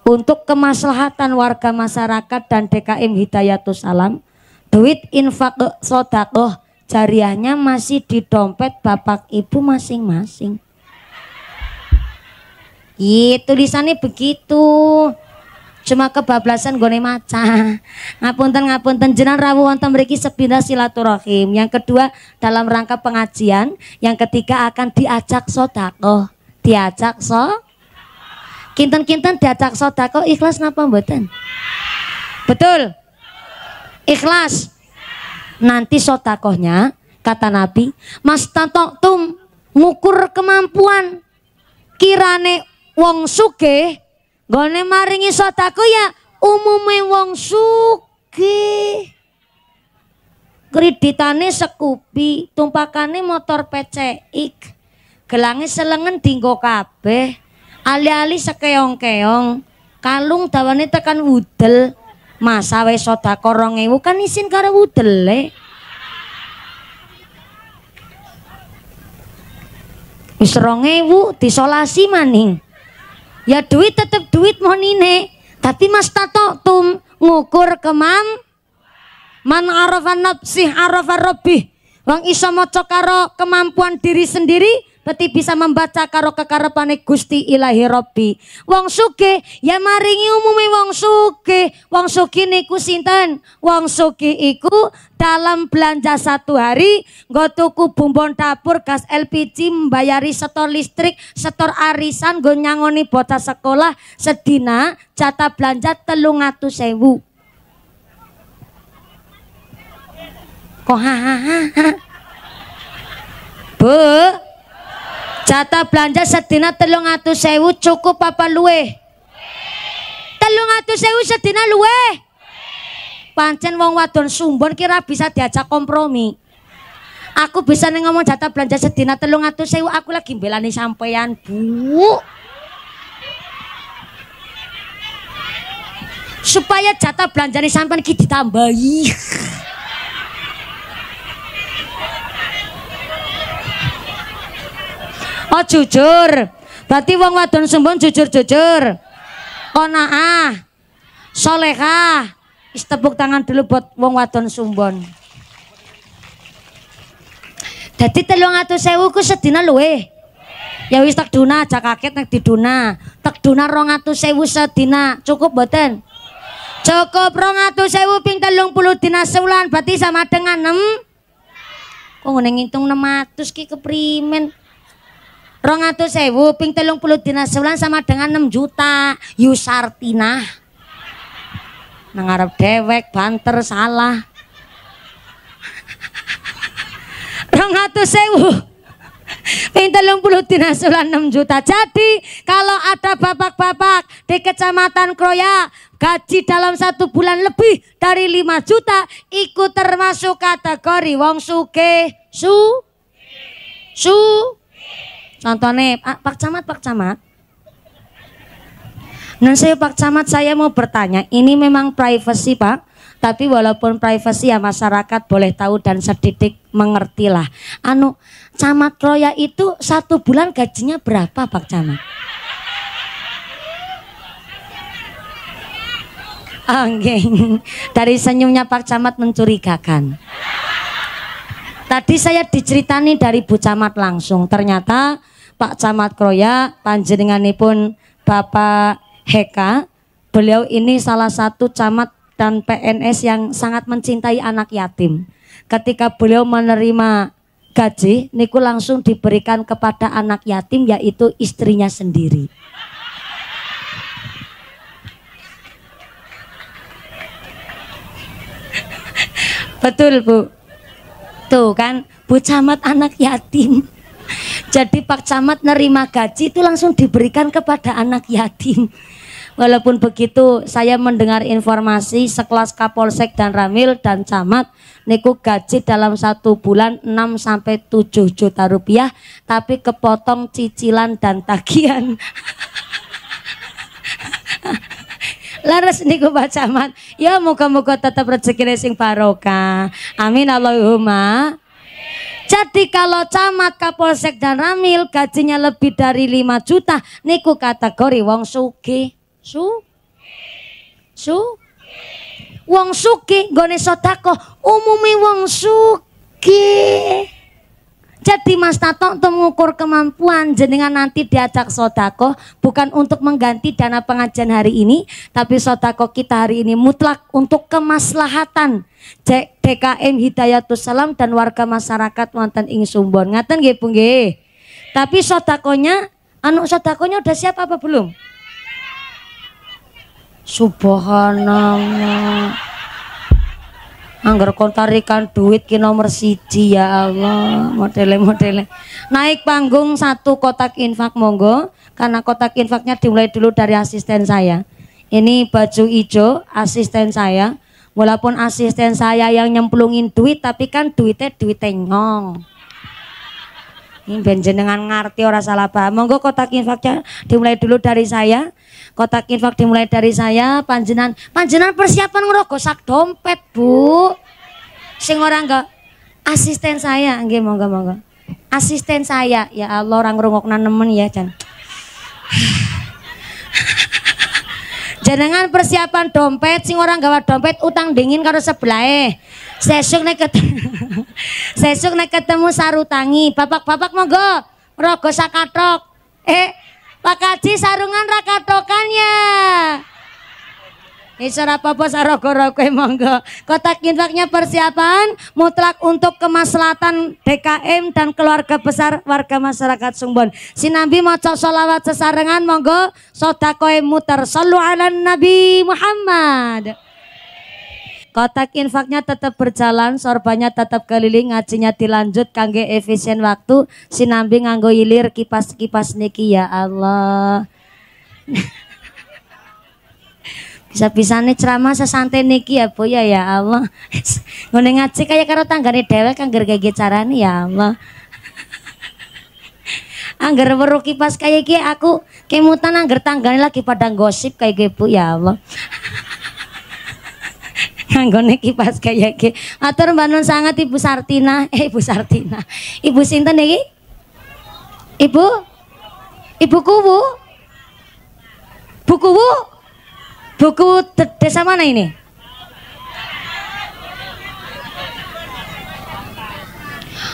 untuk kemaslahatan warga masyarakat dan DKM Hidayatus Salam. Duit infak sodakoh jariahnya masih di dompet bapak ibu masing-masing. Iya, tulisannya begitu cuma kebablasan gone maca. Ngapunten ngapunten jenengan rawuh wonten mriki sepindah silaturahim. Yang kedua dalam rangka pengajian, yang ketiga akan diajak sodako Diajak so Kinten-kinten diajak sodako ikhlas napa mboten? Betul. Ikhlas. Nanti sodakohnya kata Nabi, Mas Tantok Tum ngukur kemampuan kirane wong sugih Gone maringi sotaku ya umume wong suki. Kreditane sekupi, tumpakane motor pecek. Gelange selengen dinggo kabeh. Ali-ali sekeong-keong. Kalung dawane tekan wudel. Masa we sotako 2000 kan isin karo wudele. Wis 2000 disolasi maning. Ya duit tetap duit ini, tapi mas tato tum ngukur keman man arafan sih arafan robih. Wang iso maca karo kemampuan diri sendiri Beti bisa membaca karo kekarepane Gusti Ilahi Robbi. Wong suke ya maringi umume wong suke Wong suki niku sinten? Wong sugih iku dalam belanja satu hari nggo tuku bumbon dapur, gas LPG, mbayari setor listrik, setor arisan, nggo nyangoni bocah sekolah sedina jatah belanja telung atus sewu. Kok ha ha ha. Bu, Cata belanja setina telung atu sewu cukup apa luwe? Telung atu sewu sedina luwe? Pancen wong wadon sumbon kira bisa diajak kompromi. Aku bisa nih ngomong jatah belanja setina telung atu sewu aku lagi belani sampeyan bu. Supaya jatah belanja nih sampean kita ditambahi. Oh jujur. Berarti wong wadon sembun jujur-jujur. Konaah. Soleka Tepuk tangan dulu buat wong wadon Sumbon. Jadi telung sewu ku sedina luwe. Ya wis tak duna aja kaget nek diduna. Tak duna rong sewu sedina. Cukup boten? Cukup rong sewu ping telung puluh dina sewulan. Berarti sama dengan 6. Kok ngene ngitung 600 ki keprimen. Rongatus sewu ping telung puluh dina sebulan sama dengan 6 juta Yusartina nang dewek banter salah Rongatus sewu ping telung puluh dina sebulan 6 juta jadi kalau ada bapak-bapak di kecamatan Kroya gaji dalam satu bulan lebih dari 5 juta ikut termasuk kategori wong suke su su Contohnya, ah, Pak Camat, Pak Camat. Nun saya Pak Camat, saya mau bertanya, ini memang privacy Pak, tapi walaupun privacy ya masyarakat boleh tahu dan sedikit mengertilah. Anu, Camat Kroya itu satu bulan gajinya berapa Pak Camat? Oke, ah, okay. dari senyumnya Pak Camat mencurigakan. Tadi saya diceritani dari Bu Camat langsung, ternyata Pak Camat Kroya, panjenenganipun Bapak Heka. Beliau ini salah satu camat dan PNS yang sangat mencintai anak yatim. Ketika beliau menerima gaji, niku langsung diberikan kepada anak yatim yaitu istrinya sendiri. Betul Bu. Tuh kan, Bu Camat anak yatim. Jadi Pak Camat nerima gaji itu langsung diberikan kepada anak yatim. Walaupun begitu, saya mendengar informasi sekelas Kapolsek dan Ramil dan Camat niku gaji dalam satu bulan 6 sampai 7 juta rupiah, tapi kepotong cicilan dan tagihan. Laras niku Pak Camat, ya muka muka tetap rezeki sing barokah. Amin Allahumma jadi kalau camat, kapolsek dan ramil gajinya lebih dari 5 juta, niku kategori wong suki, Su? Su? Wong suki, gone sodako umumi wong suki. Jadi Mas Tato untuk mengukur kemampuan jenengan nanti diajak sodako bukan untuk mengganti dana pengajian hari ini, tapi sodako kita hari ini mutlak untuk kemaslahatan DKM Hidayatul Salam dan warga masyarakat wonten ing Sumbon. Ngaten nggih Bu nggih. Tapi sodakonya, anu sodakonya udah siap apa belum? Subhanallah anggar kon tarikan duit ki nomor siji ya Allah modele modele naik panggung satu kotak infak monggo karena kotak infaknya dimulai dulu dari asisten saya ini baju ijo asisten saya walaupun asisten saya yang nyemplungin duit tapi kan duitnya duit tengong ini benjenengan ngarti orang salah paham monggo kotak infaknya dimulai dulu dari saya Kotak infak dimulai dari saya, panjenan. Panjenan persiapan ngerogo sak dompet, Bu. Sing orang enggak asisten saya, nggih monggo monggo. Asisten saya, ya Allah orang ngrungokna nanemen ya, Jan. Jenengan persiapan dompet, sing orang gawa dompet utang dingin karo sebelah eh Sesuk naik ketemu Sesuk nek ketemu sarutangi, bapak-bapak monggo. Rogo sakatok. Eh, Pak Haji sarungan rakatokannya. Isor apa-apa sarogo monggo. Kotak infaknya persiapan mutlak untuk kemaslahatan DKM dan keluarga besar warga masyarakat Sumbon. Sinambi maca solawat sesarengan monggo sodakoe muter. Sallu ala Nabi Muhammad. Kotak infaknya tetap berjalan, sorbannya tetap keliling, ngajinya dilanjut kangge efisien waktu, sinambi nganggo ilir kipas-kipas niki ya Allah. Bisa-bisa nih ceramah sesantai niki ya bu ya ya Allah. Ngene ngaji kayak karo tanggane dewe kang gergege carane ya Allah. Angger weruh kipas kayak iki aku kemutan angger tanggane lagi pada gosip kayak gini bu ya Allah. Anggone kipas kaya iki. Atur mbanun sangat Ibu Sartina, eh Ibu Sartina. Ibu sinten iki? Ibu? Ibu Kuwu? Bu Kuwu? Buku desa mana ini?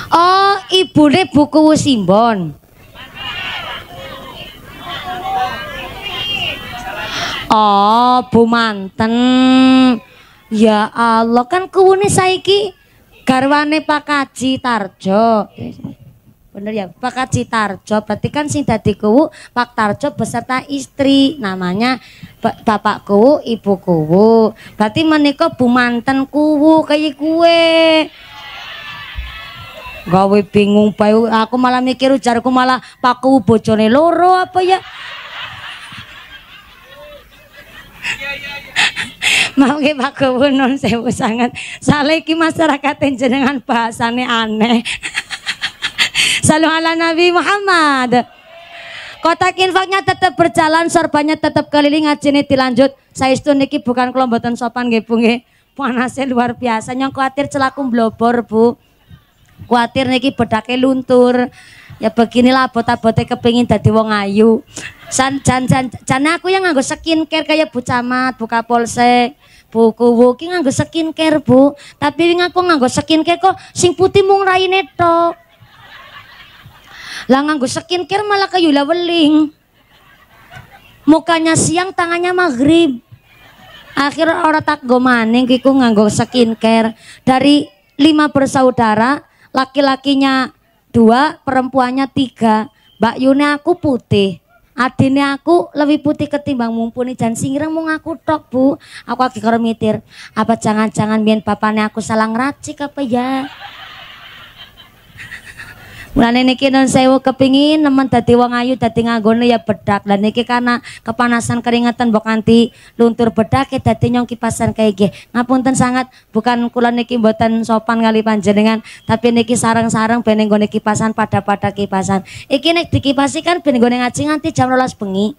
Oh, ibu deh buku Simbon. Oh, Bu Manten. Ya Allah kan kuwune saiki garwane Pak Kaji Tarjo. Bener ya, Pak Kaji Tarjo. Berarti kan sing dadi kuwu Pak Tarjo beserta istri namanya Bapak kuwu, Ibu kuwu. Berarti menika bumanten kuwu kaya kue. Gawe bingung bae aku malah mikir ujarku malah Pak kuwu bojone loro apa ya? Iya iya iya. Mau Pak Kebun, non sewu sangat. Saleki masyarakat jenengan bahasane aneh. Salam ala Nabi Muhammad. Kotak infaknya tetap berjalan, sorbannya tetap keliling, nih dilanjut. Saya itu niki bukan kelompokan sopan nggih Bu Panasnya luar biasa, nyong khawatir celakum blobor Bu. Khawatir niki bedaknya luntur ya beginilah botak-botak kepingin dari wong ayu san jan jan jan aku yang nganggo skincare kayak Bu Camat, Bu Kapolsek, Bu Kuwu ki nganggo skincare, Bu. Tapi ini aku nganggo skincare kok sing putih mung raine neto. Lah nganggo skincare malah kayu weling. Mukanya siang, tangannya maghrib. Akhirnya orang tak gomaning kiku nganggo skincare dari lima bersaudara laki-lakinya dua, perempuannya tiga. Mbak Yune aku putih. Adine aku lebih putih ketimbang mumpuni dan singirang mau ngaku tok bu. Aku lagi karo mikir, apa jangan-jangan biar bapaknya aku salah ngeracik apa ya? Mulane niki non sewu kepingin nemen dadi wong ayu dadi nganggone ya bedak. Lah niki karena kepanasan keringetan mbok kanthi luntur bedak ya dadi nyong kipasan kae nggih. Ngapunten sangat bukan kula niki mboten sopan kali panjenengan, tapi niki sarang-sarang ben nggone kipasan pada-pada kipasan. Iki nek dikipasi kan ben nggone ngaji nganti jam 12 bengi.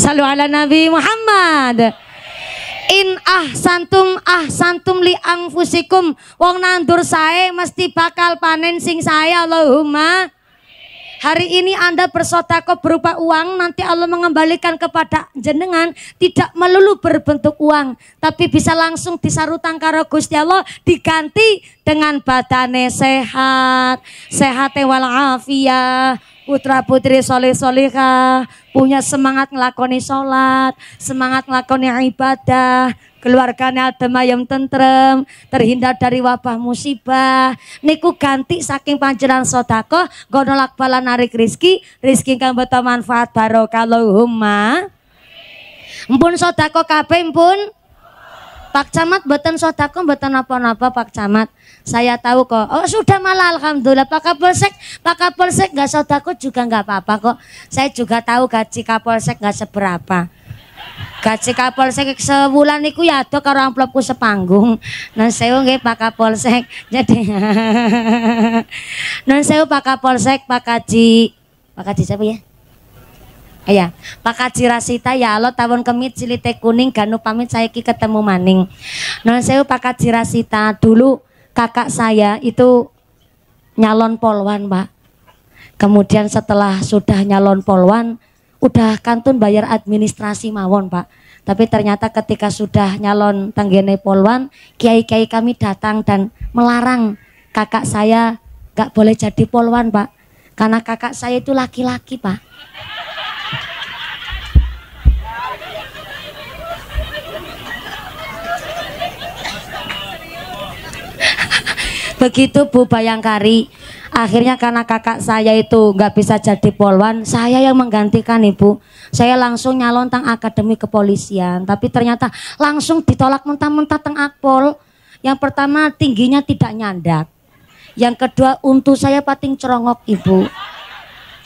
Salu ala Nabi Muhammad. In ahsantum ahsantum li angfusikum. Wong nandur saya mesti bakal panen sing saya Allahumma. Hari ini Anda bersotako berupa uang, nanti Allah mengembalikan kepada jenengan tidak melulu berbentuk uang, tapi bisa langsung disarutang karo Gusti Allah diganti dengan badane sehat, sehat wal afiyah, putra putri soleh solehah punya semangat ngelakoni sholat, semangat ngelakoni ibadah, keluarganya adem ayam tentrem, terhindar dari wabah musibah, niku ganti saking panjenan sodako, gondolak bala narik rizki, rizki kang betul manfaat huma. Mpun sodako kape mpun, Pak Camat beton sodako beton apa-apa Pak Camat. Saya tahu kok. Oh sudah malah alhamdulillah. Pak Kapolsek, Pak Kapolsek nggak takut juga nggak apa-apa kok. Saya juga tahu gaji Kapolsek nggak seberapa. Gaji Kapolsek sebulan itu ya tuh karo amplopku sepanggung. panggung. sewu nggih Pak Kapolsek. Jadi Non sewu Pak Kapolsek, Pak Kaji. Pak Kaji siapa ya? Iya, Pak Kaji Rasita ya Allah tahun kemit cilite kuning ganu pamit saya ki ketemu maning. Non sewu Pak Kaji Rasita dulu kakak saya itu nyalon polwan pak kemudian setelah sudah nyalon polwan udah kantun bayar administrasi mawon pak tapi ternyata ketika sudah nyalon tanggene polwan kiai-kiai kami datang dan melarang kakak saya gak boleh jadi polwan pak karena kakak saya itu laki-laki pak Begitu Bu Bayangkari, akhirnya karena kakak saya itu nggak bisa jadi polwan, saya yang menggantikan Ibu. Saya langsung nyalon tang akademi kepolisian, tapi ternyata langsung ditolak mentah-mentah tang akpol. Yang pertama tingginya tidak nyandak. Yang kedua untuk saya pating cerongok Ibu.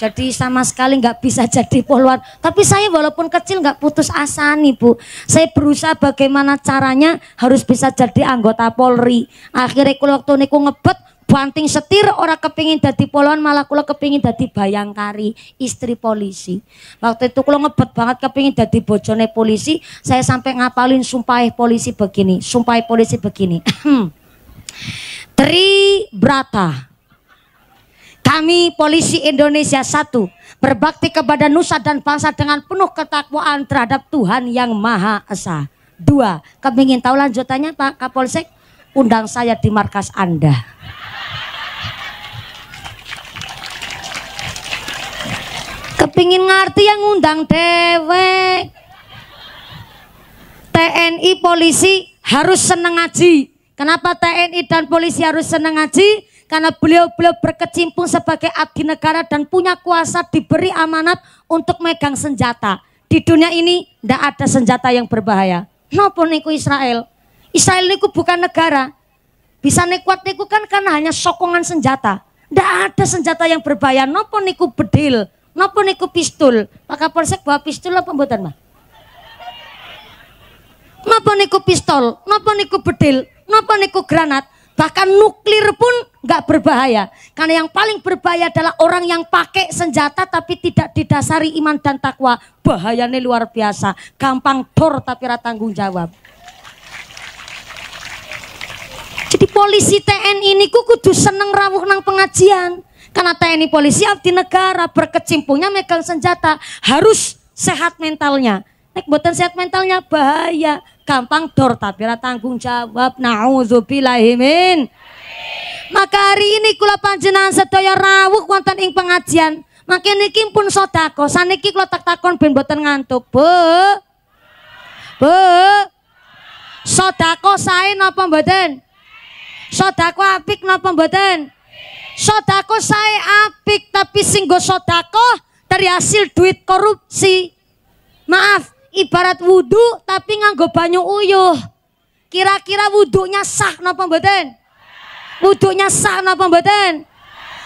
Jadi sama sekali nggak bisa jadi poluan. Tapi saya walaupun kecil nggak putus asa nih Bu. Saya berusaha bagaimana caranya harus bisa jadi anggota Polri. Akhirnya kalau waktu niku ngebet banting setir orang kepingin jadi poluan malah kalau kepingin jadi bayangkari istri polisi waktu itu kalau ngebet banget kepingin jadi bojone polisi saya sampai ngapalin sumpah polisi begini sumpah polisi begini Tri Brata kami polisi Indonesia satu, berbakti kepada nusa dan bangsa dengan penuh ketakwaan terhadap Tuhan yang Maha Esa. Dua, kami ingin tahu lanjutannya Pak Kapolsek, undang saya di markas Anda. Kepingin ngerti yang undang dewe TNI polisi harus seneng ngaji. Kenapa TNI dan polisi harus seneng ngaji? Karena beliau-beliau berkecimpung sebagai abdi negara dan punya kuasa diberi amanat untuk megang senjata. Di dunia ini tidak ada senjata yang berbahaya. Nopo niku Israel. Israel niku bukan negara. Bisa nekuat niku kan karena hanya sokongan senjata. Tidak ada senjata yang berbahaya. Nopo niku bedil. nopo niku pistol. Pak Kapolsek bawa pistol apa mboten, Mbah? Nopo niku pistol, nopo niku bedil, nopo niku granat, bahkan nuklir pun nggak berbahaya. Karena yang paling berbahaya adalah orang yang pakai senjata tapi tidak didasari iman dan takwa. Bahayanya luar biasa. Gampang dor tapi rata tanggung jawab. Jadi polisi TNI ini ku kudu seneng rawuh nang pengajian. Karena TNI polisi abdi negara berkecimpungnya megang senjata harus sehat mentalnya. Nek buatan sehat mentalnya bahaya, gampang dor tapi rata tanggung jawab. Na'udzubillahimin. Amin. Maka hari ini kula panjenengan sedaya rawuh wonten ing pengajian. Makin niki pun sodako, saniki kula tak takon ben boten ngantuk. Bu. Bu. Sodako sae napa mboten? Sodako apik napa mboten? Sodako sae apik tapi singgo go sodako dari duit korupsi. Maaf, ibarat wudhu tapi nganggo banyu uyuh. Kira-kira wudhunya sah napa mboten? wuduknya sah napa mboten?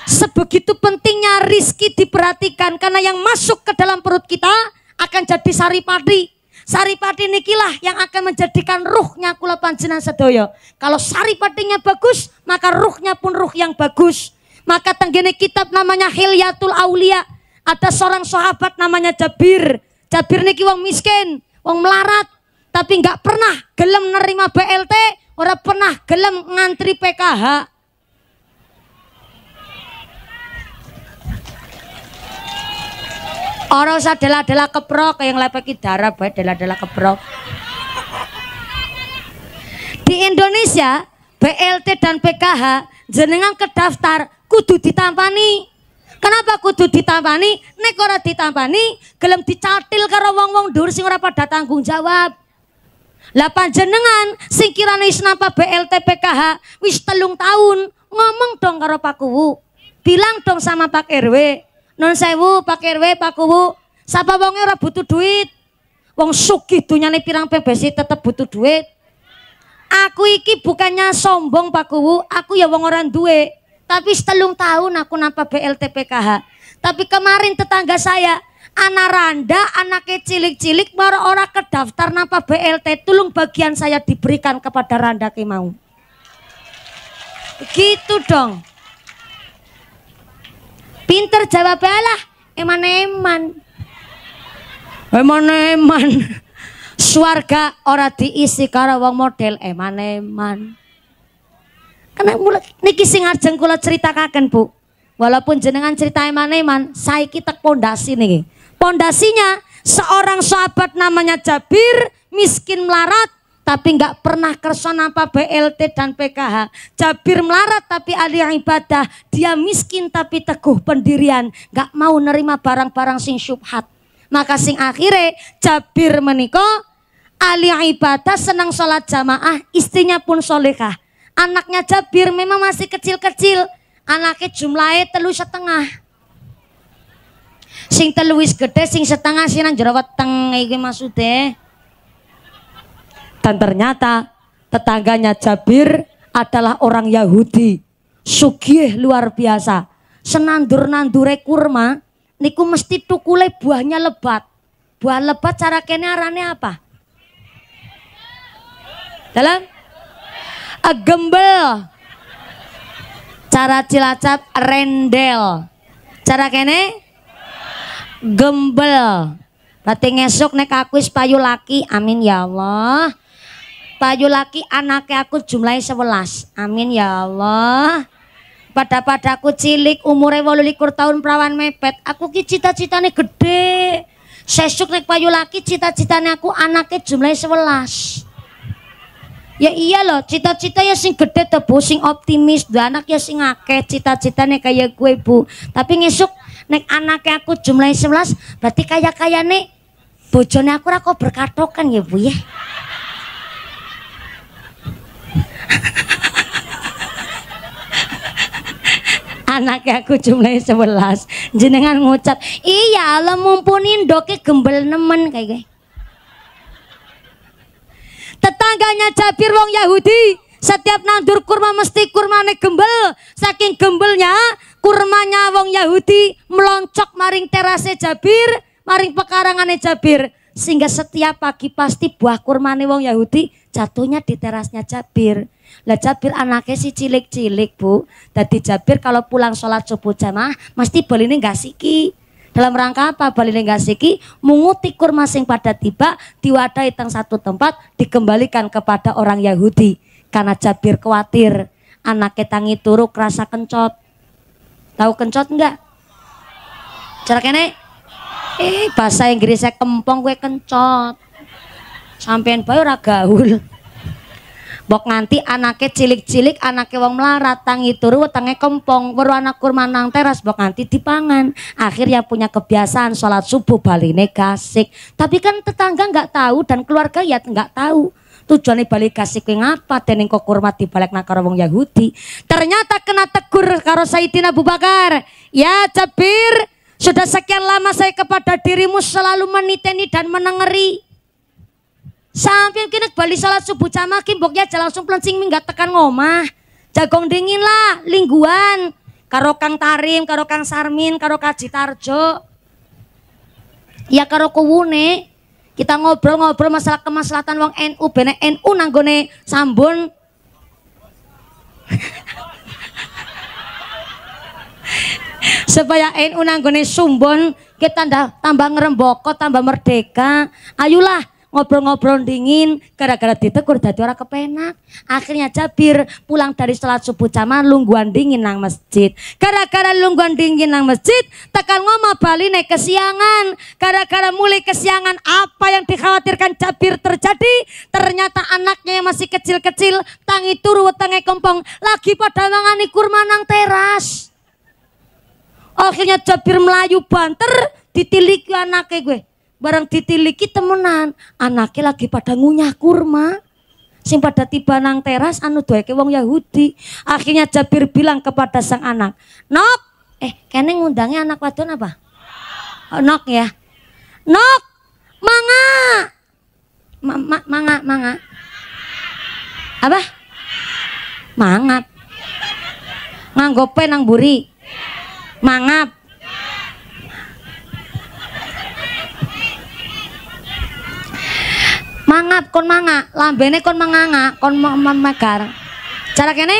Sebegitu pentingnya rizki diperhatikan karena yang masuk ke dalam perut kita akan jadi sari padi. saripati. Saripati nikilah yang akan menjadikan ruhnya kula panjenengan sedoyo. Kalau sari saripatinya bagus, maka ruhnya pun ruh yang bagus. Maka tenggene kitab namanya Hilyatul Aulia. Ada seorang sahabat namanya Jabir. Jabir niki wong miskin, wong melarat, tapi nggak pernah gelem nerima BLT, Orang pernah gelem ngantri PKH. Orang usah dela-dela keprok yang lepeki darah baik dela-dela keprok. Di Indonesia, BLT dan PKH jenengan kedaftar kudu ditampani. Kenapa kudu ditampani? Nek ora ditampani, gelem dicatil karo wong-wong dur sing ora pada tanggung jawab. Lah panjenengan sing kirane wis BLT PKH wis telung tahun ngomong dong karo Pak Kuwu. Bilang dong sama Pak RW. Non sewu Pak RW Pak Kuwu, sapa wonge ora butuh duit. Wong sugih dunyane pirang PBC tetep butuh duit. Aku iki bukannya sombong Pak Kuwu, aku ya wong orang duwe. Tapi setelung tahun aku napa BLT PKH, Tapi kemarin tetangga saya anak randa, anaknya cilik-cilik, baru orang ke daftar napa BLT, tolong bagian saya diberikan kepada randa ke mau. Gitu dong. Pinter jawab lah, eman-eman. Eman-eman. Suarga orang diisi karena wong model eman-eman. Karena mulai niki sing ajeng kula kaken Bu. Walaupun jenengan cerita eman-eman, saya kita pondasi nih pondasinya. Seorang sahabat namanya Jabir, miskin melarat, tapi nggak pernah kerson apa BLT dan PKH. Jabir melarat tapi ahli ibadah. Dia miskin tapi teguh pendirian. Nggak mau nerima barang-barang sing syubhat. Maka sing akhirnya Jabir meniko ahli ibadah senang sholat jamaah. Istrinya pun solehah. Anaknya Jabir memang masih kecil-kecil. Anaknya jumlahnya telu setengah. Sing teluis gede sing setengah sinang nang jero weteng iki maksude. Dan ternyata tetangganya Jabir adalah orang Yahudi. Sugih luar biasa. Senandur-nandure kurma niku mesti tukule buahnya lebat. Buah lebat cara kene arane apa? Dalam? agembel, gembel. Cara Cilacap rendel. Cara kene gembel. Berarti ngesuk nek aku is payu laki. Amin ya Allah. Payu laki anaknya aku jumlahnya sebelas. Amin ya Allah. Pada pada aku cilik umurnya walu likur tahun perawan mepet. Aku ki cita-citanya gede. Sesuk nek payu laki cita-citanya aku anaknya jumlahnya sebelas. Ya iya loh, cita-cita ya sing gede tebu, sing optimis, dua anak ya sing akeh, cita-citanya kayak gue bu. Tapi ngesuk nek anaknya aku jumlahnya 11 berarti kaya-kaya nih bojone aku rako berkatokan ya Bu ya. anaknya aku jumlahnya sebelas jenengan ngucap iya lo mumpuni doke gembel nemen kayak gini. tetangganya Jabir wong Yahudi setiap nandur kurma mesti kurmane gembel. Saking gembelnya kurmanya wong Yahudi meloncok maring terase Jabir, maring pekarangane Jabir. Sehingga setiap pagi pasti buah kurmane wong Yahudi jatuhnya di terasnya Jabir. Lah Jabir anaknya si cilik-cilik bu. Tadi Jabir kalau pulang sholat subuh jamaah mesti beli ini gak siki. Dalam rangka apa Bali siki menguti kurma sing pada tiba diwadahi teng satu tempat dikembalikan kepada orang Yahudi. Karena Jabir khawatir anaknya tangi turu kerasa kencot. Tahu kencot enggak? Cara kene? Eh, bahasa Inggrisnya kempong gue kencot. Sampean bayu Bok nanti anaknya cilik-cilik, anaknya wong melarat, tangi turu, tangi kempong, berwarna anak kurma nang teras, bok nganti dipangan. Akhirnya punya kebiasaan sholat subuh baline gasik. Tapi kan tetangga nggak tahu dan keluarga ya nggak tahu. Tujuannya balik kasih ke ngapa dan kok hormat balik nak karo wong Yahudi. Ternyata kena tegur karo Sayyidina Abu Bakar. Ya Jabir, sudah sekian lama saya kepada dirimu selalu meniteni dan menengeri. Sampai kini balik salat subuh camaki kimboknya aja langsung pelancing minggat tekan ngomah. Jagong dingin lah, lingguan. Karo Kang Tarim, karo Kang Sarmin, karo Kaji Tarjo. Ya karo kuwune. Kita ngobrol-ngobrol masalah kemaslahatan wong NU, bene NU nanggone sambun. Supaya NU nanggone sumbon, kita tambah ngeremboko, tambah merdeka. ayolah ngobrol-ngobrol dingin gara-gara ditegur dadi orang kepenak akhirnya Jabir pulang dari sholat subuh jaman lungguan dingin nang masjid gara-gara lungguan dingin nang masjid tekan ngomong bali naik kesiangan gara-gara mulai kesiangan apa yang dikhawatirkan Jabir terjadi ternyata anaknya yang masih kecil-kecil tangi turu tangi kompong lagi pada mangani kurma nang teras akhirnya Jabir melayu banter ditilik anaknya gue Barang ditiliki temenan, anaknya lagi pada ngunyah kurma. Sing pada tiba nang teras anu duweke wong Yahudi. Akhirnya Jabir bilang kepada sang anak, "Nok, eh kene ngundangnya anak wadon apa?" Oh, nok ya. Nok, manga. Ma ma manga, manga. Apa? Mangat. Nganggo penang nang buri. Mangap. mangap kon manga lambene kon manganga kon memegar cara kene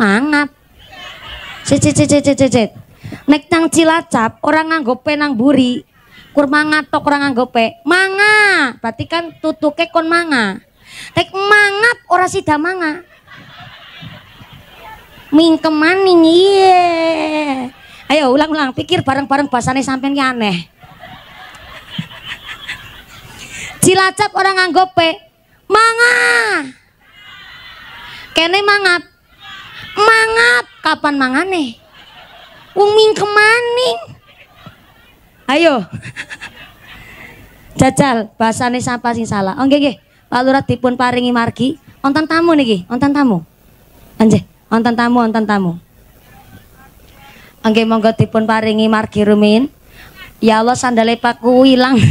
mangap cicit cicit cicit cicit nek nang cilacap orang nganggo nang buri kurma ngatok orang nganggo pe manga berarti kan tutuke kon manga nek mangap ora sida manga mingkeman nih ayo ulang-ulang pikir bareng-bareng bahasane sampean ki aneh Cilacap orang nganggo P. Kene mangap. Mangap kapan mangane? Uming kemaning. Ayo. Jajal bahasane siapa sing salah? Oh nggih Pak Lurah dipun paringi margi. ontan tamu niki, ontan tamu. Anjih, ontan tamu, ontan tamu. Ongge monggo dipun paringi margi rumin. Ya Allah sandale paku ilang.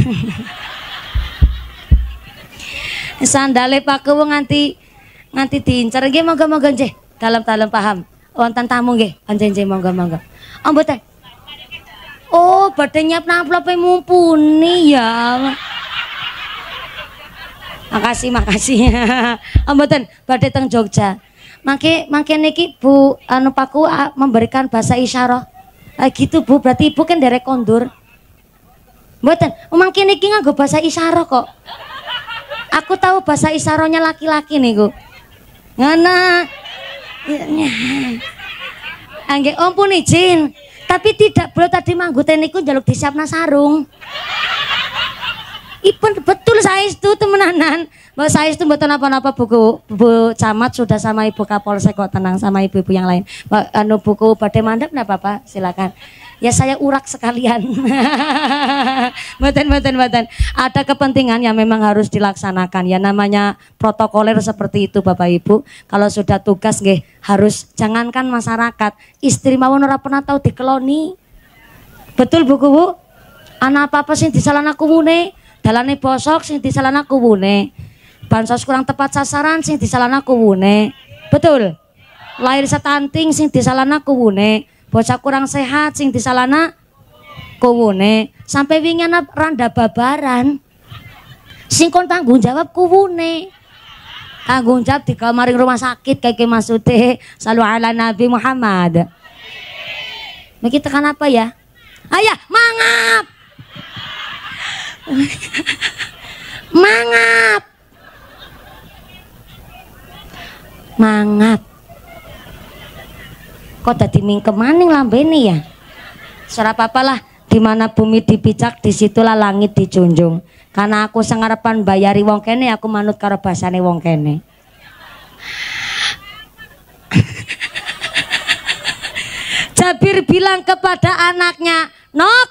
sandale pakewu nganti nganti diincer nggih monggo-monggo nggih dalam-dalam paham wonten tamu nggih panjenengan nggih monggo-monggo amboten oh, oh badannya nyiap amplope mumpuni ya makasih makasih amboten oh, badai teng Jogja mangke mangke niki Bu anu paku memberikan bahasa isyarah eh, gitu Bu berarti ibu kan dari kondur mboten mangke niki nganggo bahasa isyarah kok Aku tahu bahasa isaronya laki-laki nih ku Ngana. Angge om pun izin, tapi tidak boleh tadi manggutin niku jaluk disiapna sarung. Ipun betul saya itu temenanan. Bahwa saya itu betul apa-apa buku bu camat sudah sama ibu kapolsek kok tenang sama ibu-ibu yang lain. anu buku badai mandap nggak apa-apa silakan ya saya urak sekalian. Mboten mboten mboten. Ada kepentingan yang memang harus dilaksanakan. Ya namanya protokoler seperti itu Bapak Ibu. Kalau sudah tugas nggih harus jangankan masyarakat, istri mawon ora pernah tahu dikeloni. Betul Bu Bu? Anak apa-apa sing disalana kumune, dalane bosok di disalana kumune. Bansos kurang tepat sasaran sih di disalana kumune. Betul? Lahir setanting di disalana kumune Bocah kurang sehat sing salana, kuwune. Sampai wingi randa babaran. Sing kon tanggung jawab kuwune. Tanggung jawab di kamar rumah sakit kayak masute, selalu ala Nabi Muhammad. Mungkin tekan apa ya? Ayah, mangap. mangap. Mangap kok dadi mingkem maning lambeni ya ora apa-apalah di mana bumi dipicak disitulah langit dijunjung karena aku sengarepan bayari wong kene aku manut karo basane wong kene Jabir bilang kepada anaknya Nok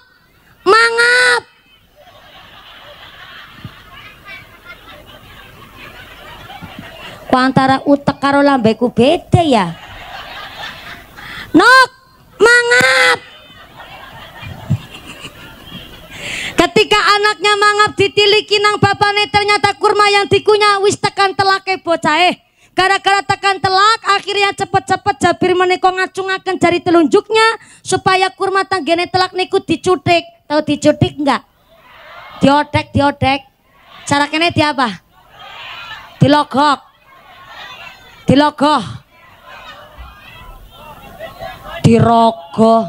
mangap antara utek karo lambeku beda ya nok mangap ketika anaknya mangap ditiliki nang bapane ternyata kurma yang dikunyah wis tekan telake bocahe eh. gara-gara tekan telak akhirnya cepet-cepet Jabir menika ngacungaken cari telunjuknya supaya kurma tanggene telak niku dicutik tahu dicutik enggak diodek diodek cara kene di apa dilogok dilogoh dirogoh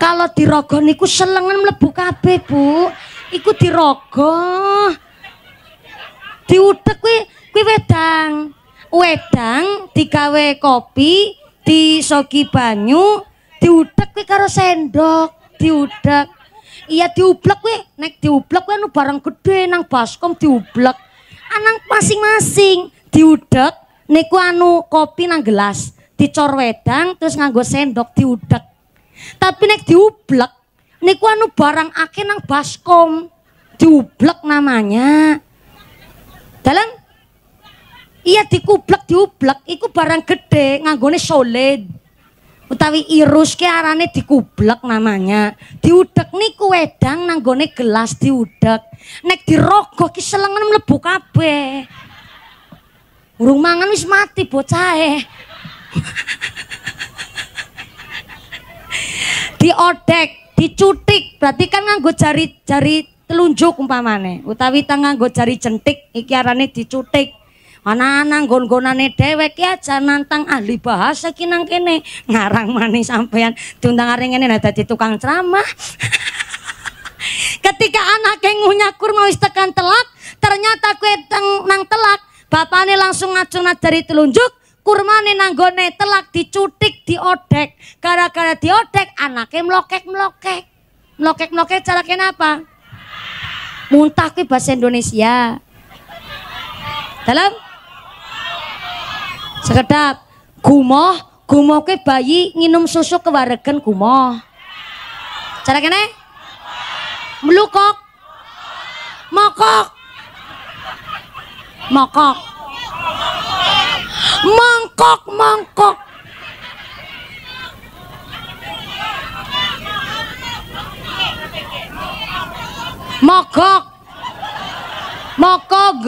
kalau dirogoh niku selengan mlebu kabeh bu iku dirogoh diudek kuwi kuwi wedang wedang digawe kopi disogi banyu diudek kuwi karo sendok diudek iya diublek kuwi nek diublek kuwi anu barang gede nang baskom diublek anang masing-masing diudek niku anu kopi nang gelas dicor wedang terus nganggo sendok diudak. Tapi nek diublek niku anu barang akeh nang baskom. Diublek namanya. dalam Iya dikublek diublek iku barang gede nganggone solid. Utawi irus ke arane dikublek namanya. Diudek niku wedang nanggone gelas diudek. Nek dirogoh ki selengen mlebu kabeh. Urung mangan wis mati bocah eh diodek, dicutik, berarti kan nganggo jari-jari telunjuk umpamane, utawi tangan nganggo jari centik iki arane dicutik. anak-anak gon gonane dewek ya aja nantang ahli bahasa kinang kene, ngarang manis sampean diundang areng ini nah di tukang ceramah. Ketika anak yang kur mau istekan telak, ternyata kue teng nang telak, bapane langsung ngacung dari telunjuk, Kurma kurmane nanggone telak dicutik diodek gara-gara diodek anaknya melokek melokek melokek melokek cara kenapa muntah ke bahasa Indonesia dalam sekedap gumoh gumoh ke bayi nginum susu kewaregen gumoh cara kene melukok mokok mokok mangkok mangkok mokok mokog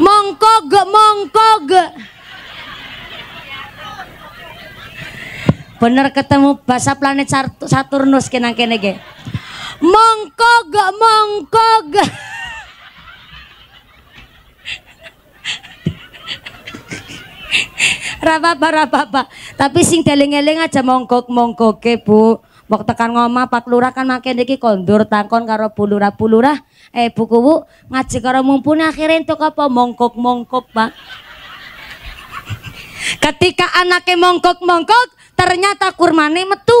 mongkog mongkog bener ketemu bahasa planet Saturnus kenang kene ge mongkog mongkog Rapa rapapa rapa Tapi sing deling-eling aja mongkok mongkok, Bu. mau tekan ngoma Pak Lurah kan makin niki kondur tangkon karo Bu Lurah Eh Bu ngaci ngaji karo mumpuni akhirnya entuk apa mongkok-mongkok, Pak. Ketika anaknya mongkok-mongkok, ternyata kurmane metu.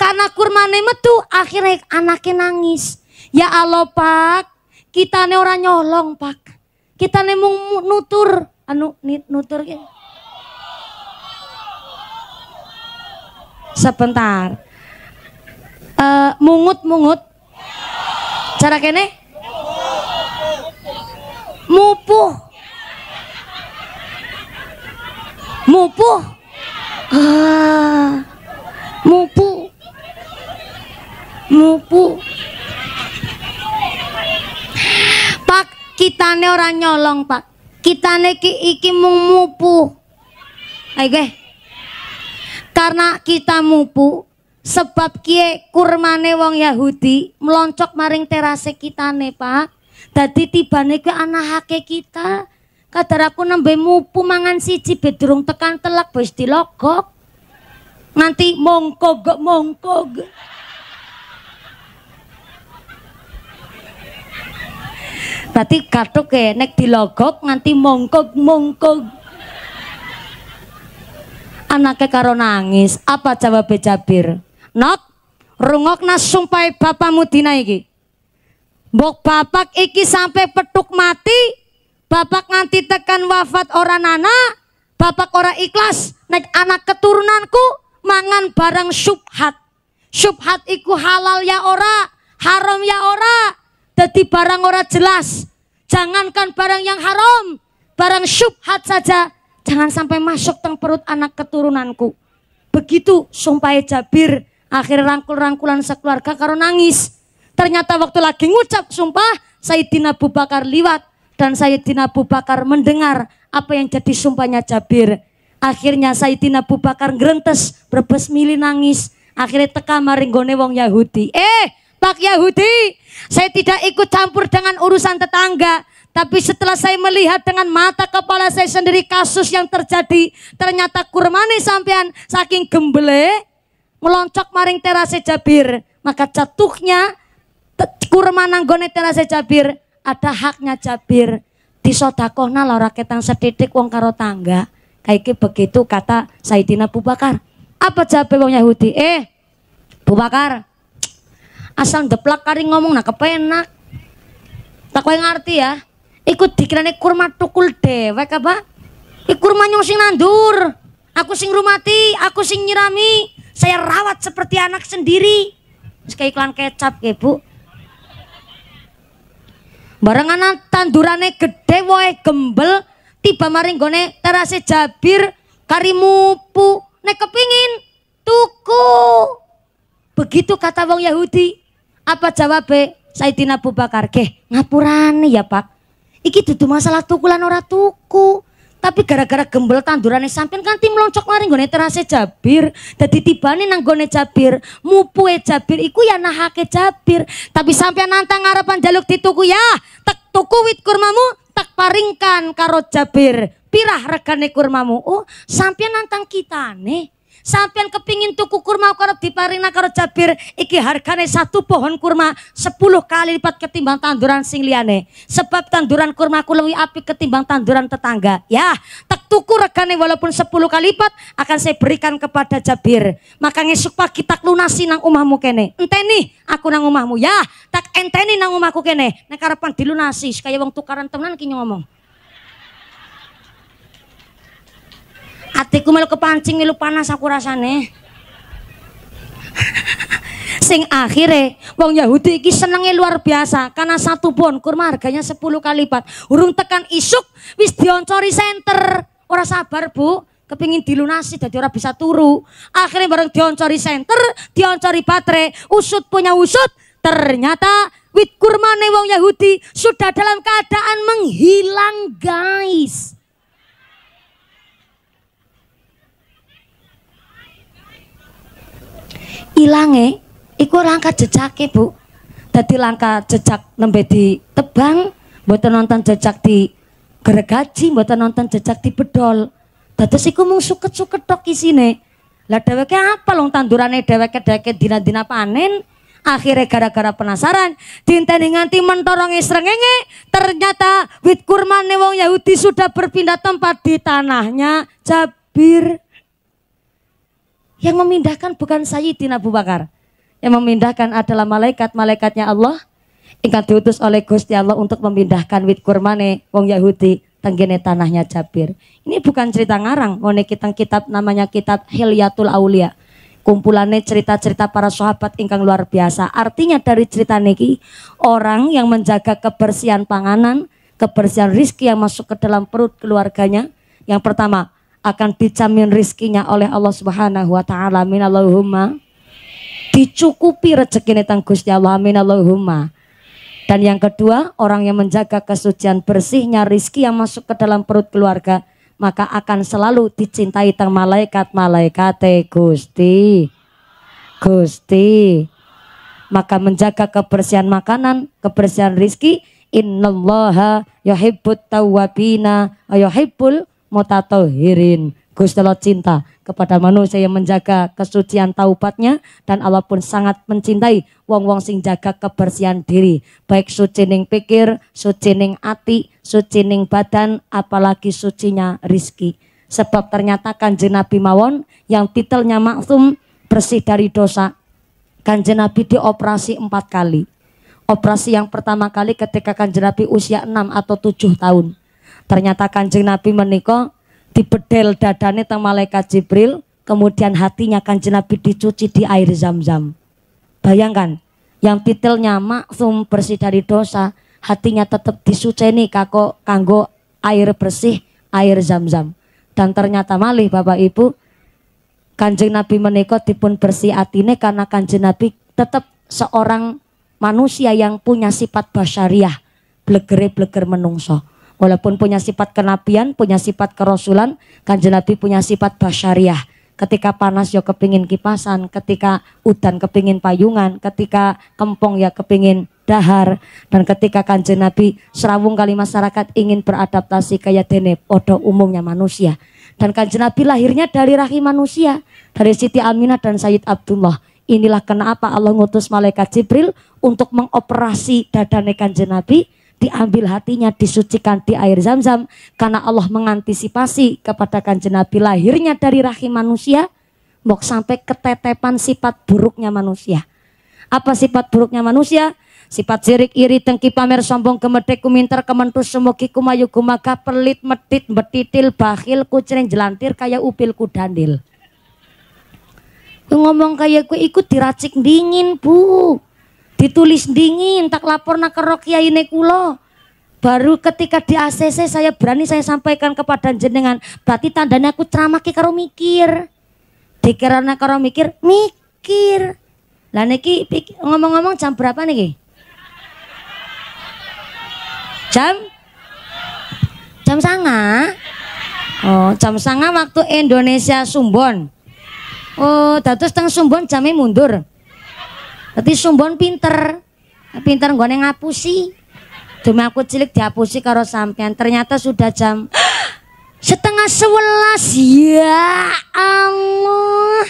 Karena kurmane metu, akhirnya anaknya nangis. Ya Allah, Pak, kita ne orang nyolong, Pak. Kita ne mau nutur, anu nutur gitu. Sebentar. Uh, mungut mungut. Cara kene? Mupuh. Mupuh. Ah. mupuh pak Pak, ne orang nyolong, Pak. kita ne ki iki mung mupuh Ayo, karena kita mupu sebab kie kurmane wong Yahudi meloncok maring terase kitane, Pak. Dadi tibane ke kita. Kadar aku nembe mupu mangan siji bedurung tekan telak wis dilogok. nanti mongkog mongkog. Berarti katuk e nek dilogok nanti mongkog mongkog anaknya karo nangis apa jawab Jabir Nok, rungokna sumpai bapamu dina iki mbok bapak iki sampai petuk mati bapak nganti tekan wafat orang anak bapak orang ikhlas naik anak keturunanku mangan barang syubhat syubhat iku halal ya ora haram ya ora jadi barang ora jelas jangankan barang yang haram barang syubhat saja Jangan sampai masuk teng perut anak keturunanku. Begitu sumpah Jabir akhir rangkul-rangkulan sekeluarga karo nangis. Ternyata waktu lagi ngucap sumpah Sayyidina Abu Bakar liwat dan Sayyidina Abu Bakar mendengar apa yang jadi sumpahnya Jabir. Akhirnya Sayyidina Abu Bakar ngerentes berbesmili nangis. Akhirnya teka maringgone wong Yahudi. Eh, Pak Yahudi, saya tidak ikut campur dengan urusan tetangga. Tapi setelah saya melihat dengan mata kepala saya sendiri kasus yang terjadi, ternyata kurmani sampean saking gembele meloncok maring terase Jabir, maka jatuhnya kurma nanggone terase Jabir ada haknya Jabir di lah ora sedidik setitik wong karo tangga. Kayak begitu kata Saidina Abu Bakar. Apa jawabnya wong Yahudi? Eh, Abu Bakar, asal deplak kari ngomong nah kepenak. Tak kowe ngerti ya. Iku dikirane kurma tukul dewek apa? Iku kurma nyong sing nandur. Aku sing rumati, aku sing nyirami. Saya rawat seperti anak sendiri. Kayak iklan kecap ya bu. Barengan tandurane gede woe gembel. Tiba maring gone terase jabir. Karimupu. Nek kepingin. Tuku. Begitu kata wong Yahudi. Apa jawabnya? Saya Abu Bakar. ke ngapurane ya pak. Iki dudu masalah tukulan ora tuku. Tapi gara-gara gembel tandurane sampean kan tim loncok lari nggone terase Jabir. Dadi tibane nang nggone Jabir, mupuhe Jabir iku ya nahake Jabir. Tapi sampean nantang ngarepan jaluk dituku ya. Tak tuku wit kurmamu, tak paringkan karo Jabir. Pirah regane kurmamu? Oh, sampean nantang kitane. Sampean kepingin tuku kurma karo diparingna karo Jabir, iki hargane satu pohon kurma sepuluh kali lipat ketimbang tanduran sing liyane. Sebab tanduran kurma ku lewi api ketimbang tanduran tetangga. Ya, tak tuku regane walaupun sepuluh kali lipat akan saya berikan kepada Jabir. Maka ngesuk pagi tak lunasi nang umahmu kene. Enteni aku nang umahmu. Ya, tak enteni nang umahku kene. Nek karepan dilunasi kaya wong tukaran temenan ki ngomong. Atiku melu kepancing melu panas aku rasane. Sing akhirnya wong Yahudi iki senenge luar biasa karena satu bon kurma harganya 10 kali lipat. Urung tekan isuk wis dioncori center. Ora sabar, Bu. kepingin dilunasi jadi orang bisa turu akhirnya bareng dioncori center, dioncori baterai usut punya usut ternyata wit kurmane wong Yahudi sudah dalam keadaan menghilang guys ilange iku langkah jejake bu jadi langkah jejak nembe di tebang buat nonton jejak di geregaji buat nonton jejak di bedol dados iku mung suket-suket tok sini. lah dheweke apa long tandurane dheweke dheweke dina-dina panen akhirnya gara-gara penasaran dinteni nganti mentorong srengenge ternyata wit kurmane wong Yahudi sudah berpindah tempat di tanahnya Jabir yang memindahkan bukan Sayyidina Abu Bakar. Yang memindahkan adalah malaikat-malaikatnya Allah. yang diutus oleh Gusti Allah untuk memindahkan wit kurmane wong Yahudi tenggene tanahnya Jabir. Ini bukan cerita ngarang, ngone kitang kitab namanya kitab Hilyatul Aulia. Kumpulannya cerita-cerita para sahabat ingkang luar biasa. Artinya dari cerita niki, orang yang menjaga kebersihan panganan, kebersihan rizki yang masuk ke dalam perut keluarganya. Yang pertama, akan dijamin rizkinya oleh Allah Subhanahu wa taala min Allahumma dicukupi rezeki tang Gusti Allah Allahumma dan yang kedua orang yang menjaga kesucian bersihnya rizki yang masuk ke dalam perut keluarga maka akan selalu dicintai tang malaikat malaikat Gusti Gusti maka menjaga kebersihan makanan kebersihan rizki innallaha yuhibbut tawwabina yuhibbul mutatohirin. Gusti Allah cinta kepada manusia yang menjaga kesucian taubatnya dan Allah pun sangat mencintai wong-wong sing jaga kebersihan diri baik suci ning pikir, suci ning ati, suci ning badan apalagi sucinya rizki sebab ternyata kanjeng Nabi mawon yang titelnya maksum bersih dari dosa kanjeng Nabi dioperasi empat kali operasi yang pertama kali ketika kanjeng Nabi usia 6 atau 7 tahun Ternyata Kanjeng Nabi meniko dibedel dadane teng malaikat Jibril, kemudian hatinya Kanjeng Nabi dicuci di air Zam-Zam. Bayangkan, yang titelnya maksum bersih dari dosa, hatinya tetap nih kako kanggo air bersih, air Zam-Zam. Dan ternyata malih Bapak Ibu, Kanjeng Nabi meniko dipun bersih atine karena Kanjeng Nabi tetap seorang manusia yang punya sifat basyariah, blegere-bleger menungso. Walaupun punya sifat kenabian, punya sifat kerosulan, kanjeng Nabi punya sifat basyariah. Ketika panas ya kepingin kipasan, ketika udan kepingin payungan, ketika kempong ya kepingin dahar dan ketika kanjeng Nabi serawung kali masyarakat ingin beradaptasi kayak dene podo umumnya manusia dan kanjeng Nabi lahirnya dari rahim manusia dari Siti Aminah dan Sayyid Abdullah inilah kenapa Allah ngutus malaikat Jibril untuk mengoperasi dadane kanjeng Nabi diambil hatinya, disucikan di air zam-zam. Karena Allah mengantisipasi kepada kanjeng Nabi lahirnya dari rahim manusia, mau sampai ketetepan sifat buruknya manusia. Apa sifat buruknya manusia? Sifat sirik, iri, tengki pamer, sombong, kemedek kuminter, kementus, semoki kumayu, maka pelit, metit betitil, bakhil, kucing jelantir, kayak upil, kudandil. Ngomong kayak gue ikut diracik dingin, Bu. Ditulis dingin, tak lapor ke kiai kulo. Baru ketika di ACC saya berani saya sampaikan kepada jenengan. Berarti tandanya aku ceramah ke karo mikir. Dikirana karo mikir, mikir. Lah niki ngomong-ngomong jam berapa niki? Jam? Jam sanga? Oh, jam sanga waktu Indonesia Sumbon. Oh, datus teng Sumbon jamnya mundur. Tapi Sumbon pinter. Pinter nggone ngapusi. Demi aku cilik dihapusi karo sampean. Ternyata sudah jam setengah sebelas. Ya Allah.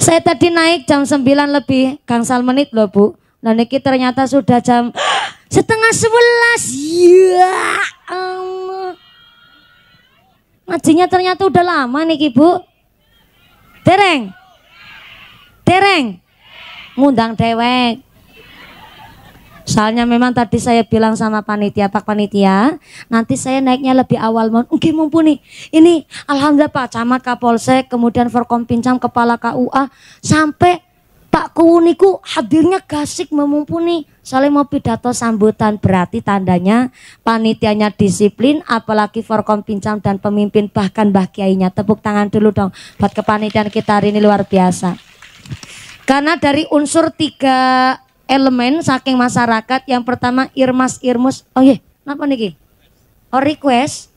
Saya tadi naik jam sembilan lebih, gangsal menit loh Bu. Dan nah, ini ternyata sudah jam setengah sebelas. Ya Allah. Ngajinya ternyata udah lama nih Ibu. Tereng. Dereng ngundang dewek. Soalnya memang tadi saya bilang sama panitia, Pak Panitia, nanti saya naiknya lebih awal. Mungkin mumpuni. Ini alhamdulillah Pak Camat Kapolsek, kemudian Forkompincam Kepala KUA sampai Pak kuniku hadirnya gasik memumpuni. Saling mau pidato sambutan berarti tandanya panitianya disiplin apalagi Forkom Pincam dan pemimpin bahkan bahkiainya Tepuk tangan dulu dong buat kepanitiaan kita hari ini luar biasa. Karena dari unsur tiga elemen saking masyarakat yang pertama irmas irmus oh iya kenapa apa niki oh request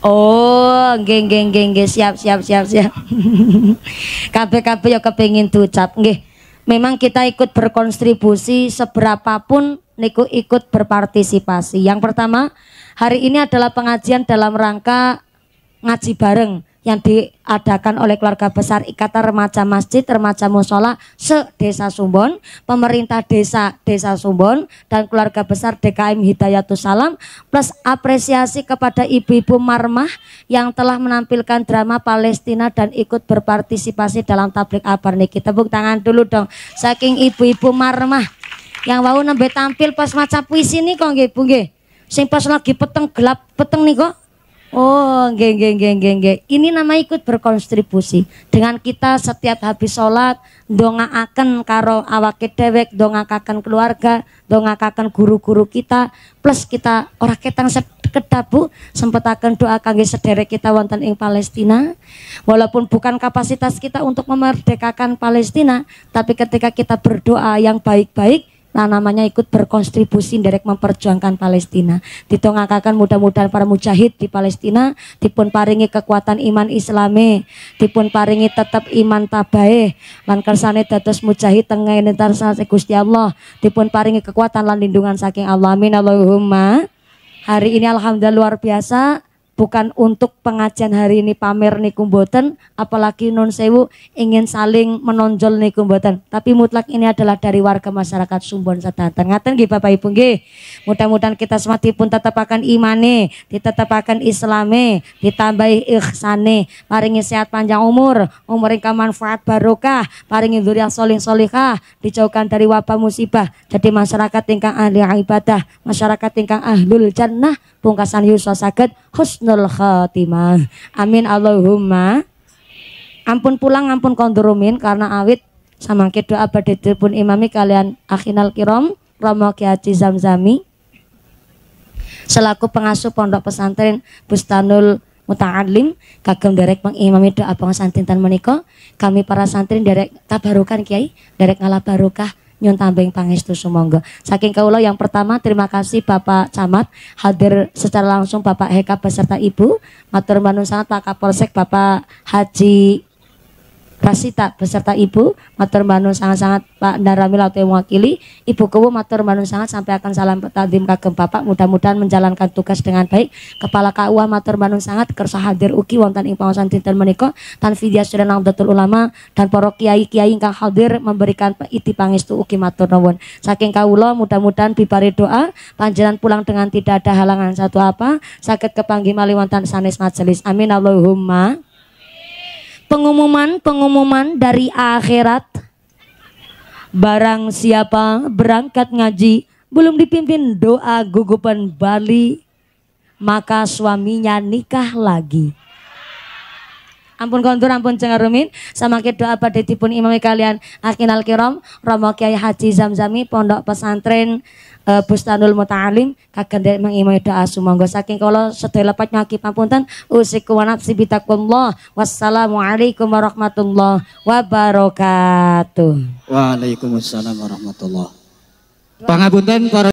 Oh, geng geng geng geng siap siap siap siap. kabeh kabeh kepingin kepengin cap nggih. Memang kita ikut berkontribusi seberapapun niku ikut berpartisipasi. Yang pertama, hari ini adalah pengajian dalam rangka ngaji bareng yang diadakan oleh keluarga besar Ikatan Remaja Masjid Remaja Musola se Desa Sumbon, pemerintah desa Desa Sumbon dan keluarga besar DKM Hidayatus Salam plus apresiasi kepada ibu-ibu marmah yang telah menampilkan drama Palestina dan ikut berpartisipasi dalam tablik abar niki. Tepuk tangan dulu dong saking ibu-ibu marmah yang mau nembe tampil pas maca puisi nih kok nggih Bu nggih. Sing pas lagi peteng gelap peteng nih kok Oh, geng geng geng geng geng. Ini nama ikut berkontribusi dengan kita setiap habis sholat akan karo awake dewek, akan keluarga, akan guru-guru kita, plus kita orang ketang sempat akan doa kangge sederek kita wonten ing Palestina. Walaupun bukan kapasitas kita untuk memerdekakan Palestina, tapi ketika kita berdoa yang baik-baik, nah namanya ikut berkontribusi direk memperjuangkan Palestina. Ditongakakan mudah-mudahan para mujahid di Palestina dipun paringi kekuatan iman islami, dipun paringi tetap iman tabae lan kersane dados mujahid tengah ini nentar Gusti Allah, dipun paringi kekuatan lan lindungan saking Allah. Amin Allahumma. Hari ini alhamdulillah luar biasa bukan untuk pengajian hari ini pamer niku mboten apalagi non sewu ingin saling menonjol niku mboten tapi mutlak ini adalah dari warga masyarakat Sumbon sedanten ngaten nggih Bapak Ibu nggih mudah-mudahan kita semua dipun tetepaken imane ditetepaken islame ditambahi ihsane paringi sehat panjang umur umur ingkang manfaat barokah paringi dzurriah soling solihah dijauhkan dari wabah musibah jadi masyarakat ingkang ahli ibadah masyarakat ingkang ahlul jannah pungkasan yusa saged husnul khatimah. Amin Allahumma. Ampun pulang ampun kondurumin karena awit sama doa pada pun imami kalian akhinal kiram Romo Kiai Zamzami selaku pengasuh pondok pesantren Bustanul Muta'alim kagem derek pengimami doa tan meniko kami para santri derek tabarukan kiai derek barukah nyun tambeng pangestu sumangga. Saking kaula yang pertama terima kasih Bapak Camat hadir secara langsung Bapak Heka beserta Ibu, matur nuwun sangat Pak Kapolsek Bapak Haji Prasita beserta ibu matur manun sangat-sangat Pak Darami yang mewakili ibu kewu matur manun sangat sampai akan salam petadim kagem Bapak mudah-mudahan menjalankan tugas dengan baik kepala KUA matur manun sangat kersa hadir Uki wonten ing pangawasan dinten menika tanfidya Ulama dan para kiai-kiai ingkang hadir memberikan iti pangestu Uki matur nuwun saking kawula mudah-mudahan bibare doa panjenengan pulang dengan tidak ada halangan satu apa sakit kepanggih malih wonten sanes majelis amin Allahumma pengumuman-pengumuman dari akhirat. Barang siapa berangkat ngaji belum dipimpin doa gugupan Bali, maka suaminya nikah lagi ampun kontur ampun cengerumin sama doa pada tipun imam kalian akinal kiram Romo Kiai Haji Zamzami Pondok Pesantren uh, Bustanul Muta'alim kagandhek mengimami doa sumangga saking kalau setelah lepat nyaki pamunten usiku wa nafsi bitaqwallah wassalamualaikum warahmatullahi wabarakatuh Waalaikumsalam warahmatullahi pangabunten para